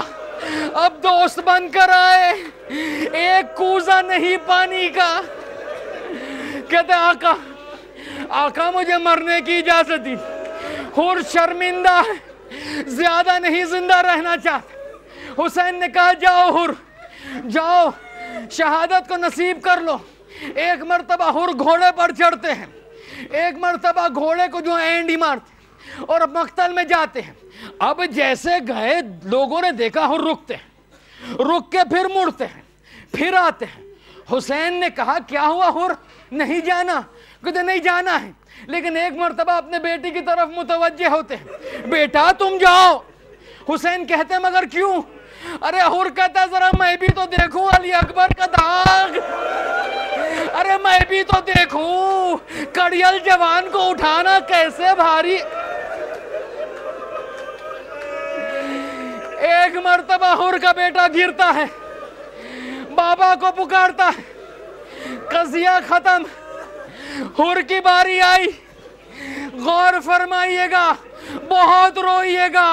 अब दोस्त बनकर आए एक कूजा नहीं पानी का कहते आका आका मुझे मरने की इजाजत दी हुर शर्मिंदा ज्यादा नहीं जिंदा रहना चाहते हुसैन ने कहा जाओ हुर जाओ शहादत को नसीब कर लो एक मरतबा हुर घोड़े पर चढ़ते हैं एक मरतबा घोड़े को जो एंड ही मारते हैं और अब मख्तल में जाते हैं अब जैसे गए लोगों ने देखा हुर रुकते हैं रुक के फिर मुड़ते हैं फिर आते हैं हुसैन ने कहा क्या हुआ हुर नहीं जाना कहते नहीं जाना है लेकिन एक मरतबा अपने बेटी की तरफ मुतवजह होते हैं बेटा तुम जाओ हुसैन कहते मगर क्यों अरे हुरकत है जरा मैं भी तो देखूं अली अकबर का दाग अरे मैं भी तो देखूं कड़ियल जवान को उठाना कैसे भारी एक मरतबा हुर का बेटा गिरता है बाबा को पुकारता है कजिया खत्म हुर की बारी आई गौर फरमाइएगा बहुत रोइएगा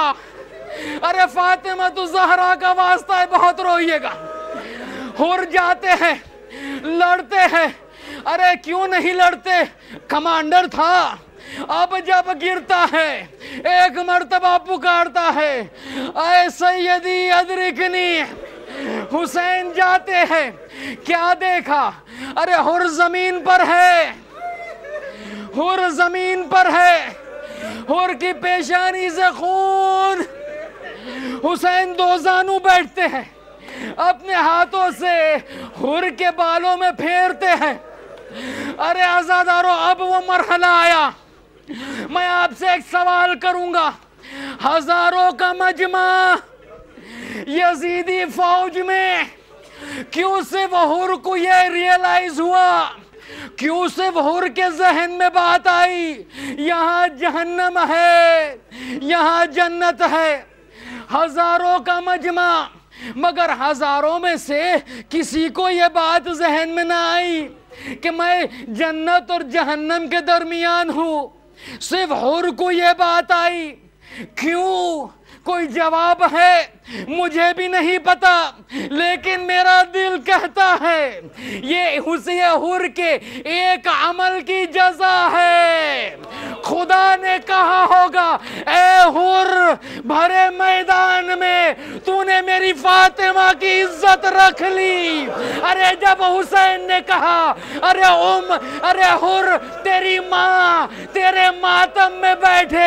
अरे फातिमा तो जहरा का वास्ता है बहुत रोइएगा हुर जाते हैं लड़ते हैं अरे क्यों नहीं लड़ते कमांडर था अब जब गिरता है एक मर्तबा पुकारता है अय सैदी अदरिकनी हुसैन जाते हैं क्या देखा अरे हुर जमीन पर है हुर जमीन पर है हुर की पेशानी से खून हुसैन दो जानू बैठते हैं अपने हाथों से हुर के बालों में फेरते हैं अरे आजादारो अब वो मरहला आया मैं आपसे एक सवाल करूंगा हजारों का मजमा यजीदी फौज में क्यों सिर्फ हुर को ये रियलाइज हुआ क्यों सिर्फ हुर के जहन में बात आई यहाँ जहन्नम है यहाँ जन्नत है हजारों का मजमा मगर हजारों में से किसी को यह बात जहन में ना आई कि मैं जन्नत और जहन्नम के दरमियान हूं सिर्फ हुर को यह बात आई क्यों कोई जवाब है मुझे भी नहीं पता लेकिन मेरा दिल कहता है ये हुर के एक अमल की जजा है खुदा ने कहा होगा ए हुर भरे मैदान में तूने मेरी फातिमा की इज्जत रख ली अरे जब हुसैन ने कहा अरे उम अरे हुर तेरी माँ तेरे मातम में बैठे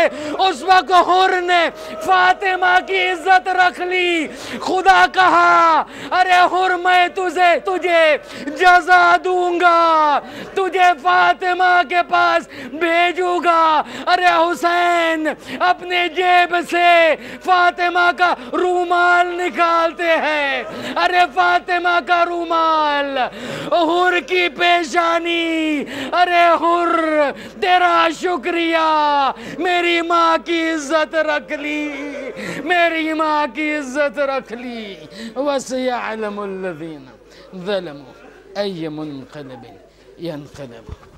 उस वक्त हुर ने फातिमा अपने माँ की इज्जत रख ली खुदा कहा अरे हुर मैं तुझे तुझे जजा दूंगा तुझे फातिमा के पास भेजूंगा अरे हुसैन अपने जेब से फातिमा का रूमाल निकालते हैं अरे फातिमा का रूमाल हुर की पेशानी अरे हुर तेरा शुक्रिया मेरी माँ की इज्जत रख ली ماري معك يزترك لي وسيعلم الذين ظلموا أي منقلب ينقلبه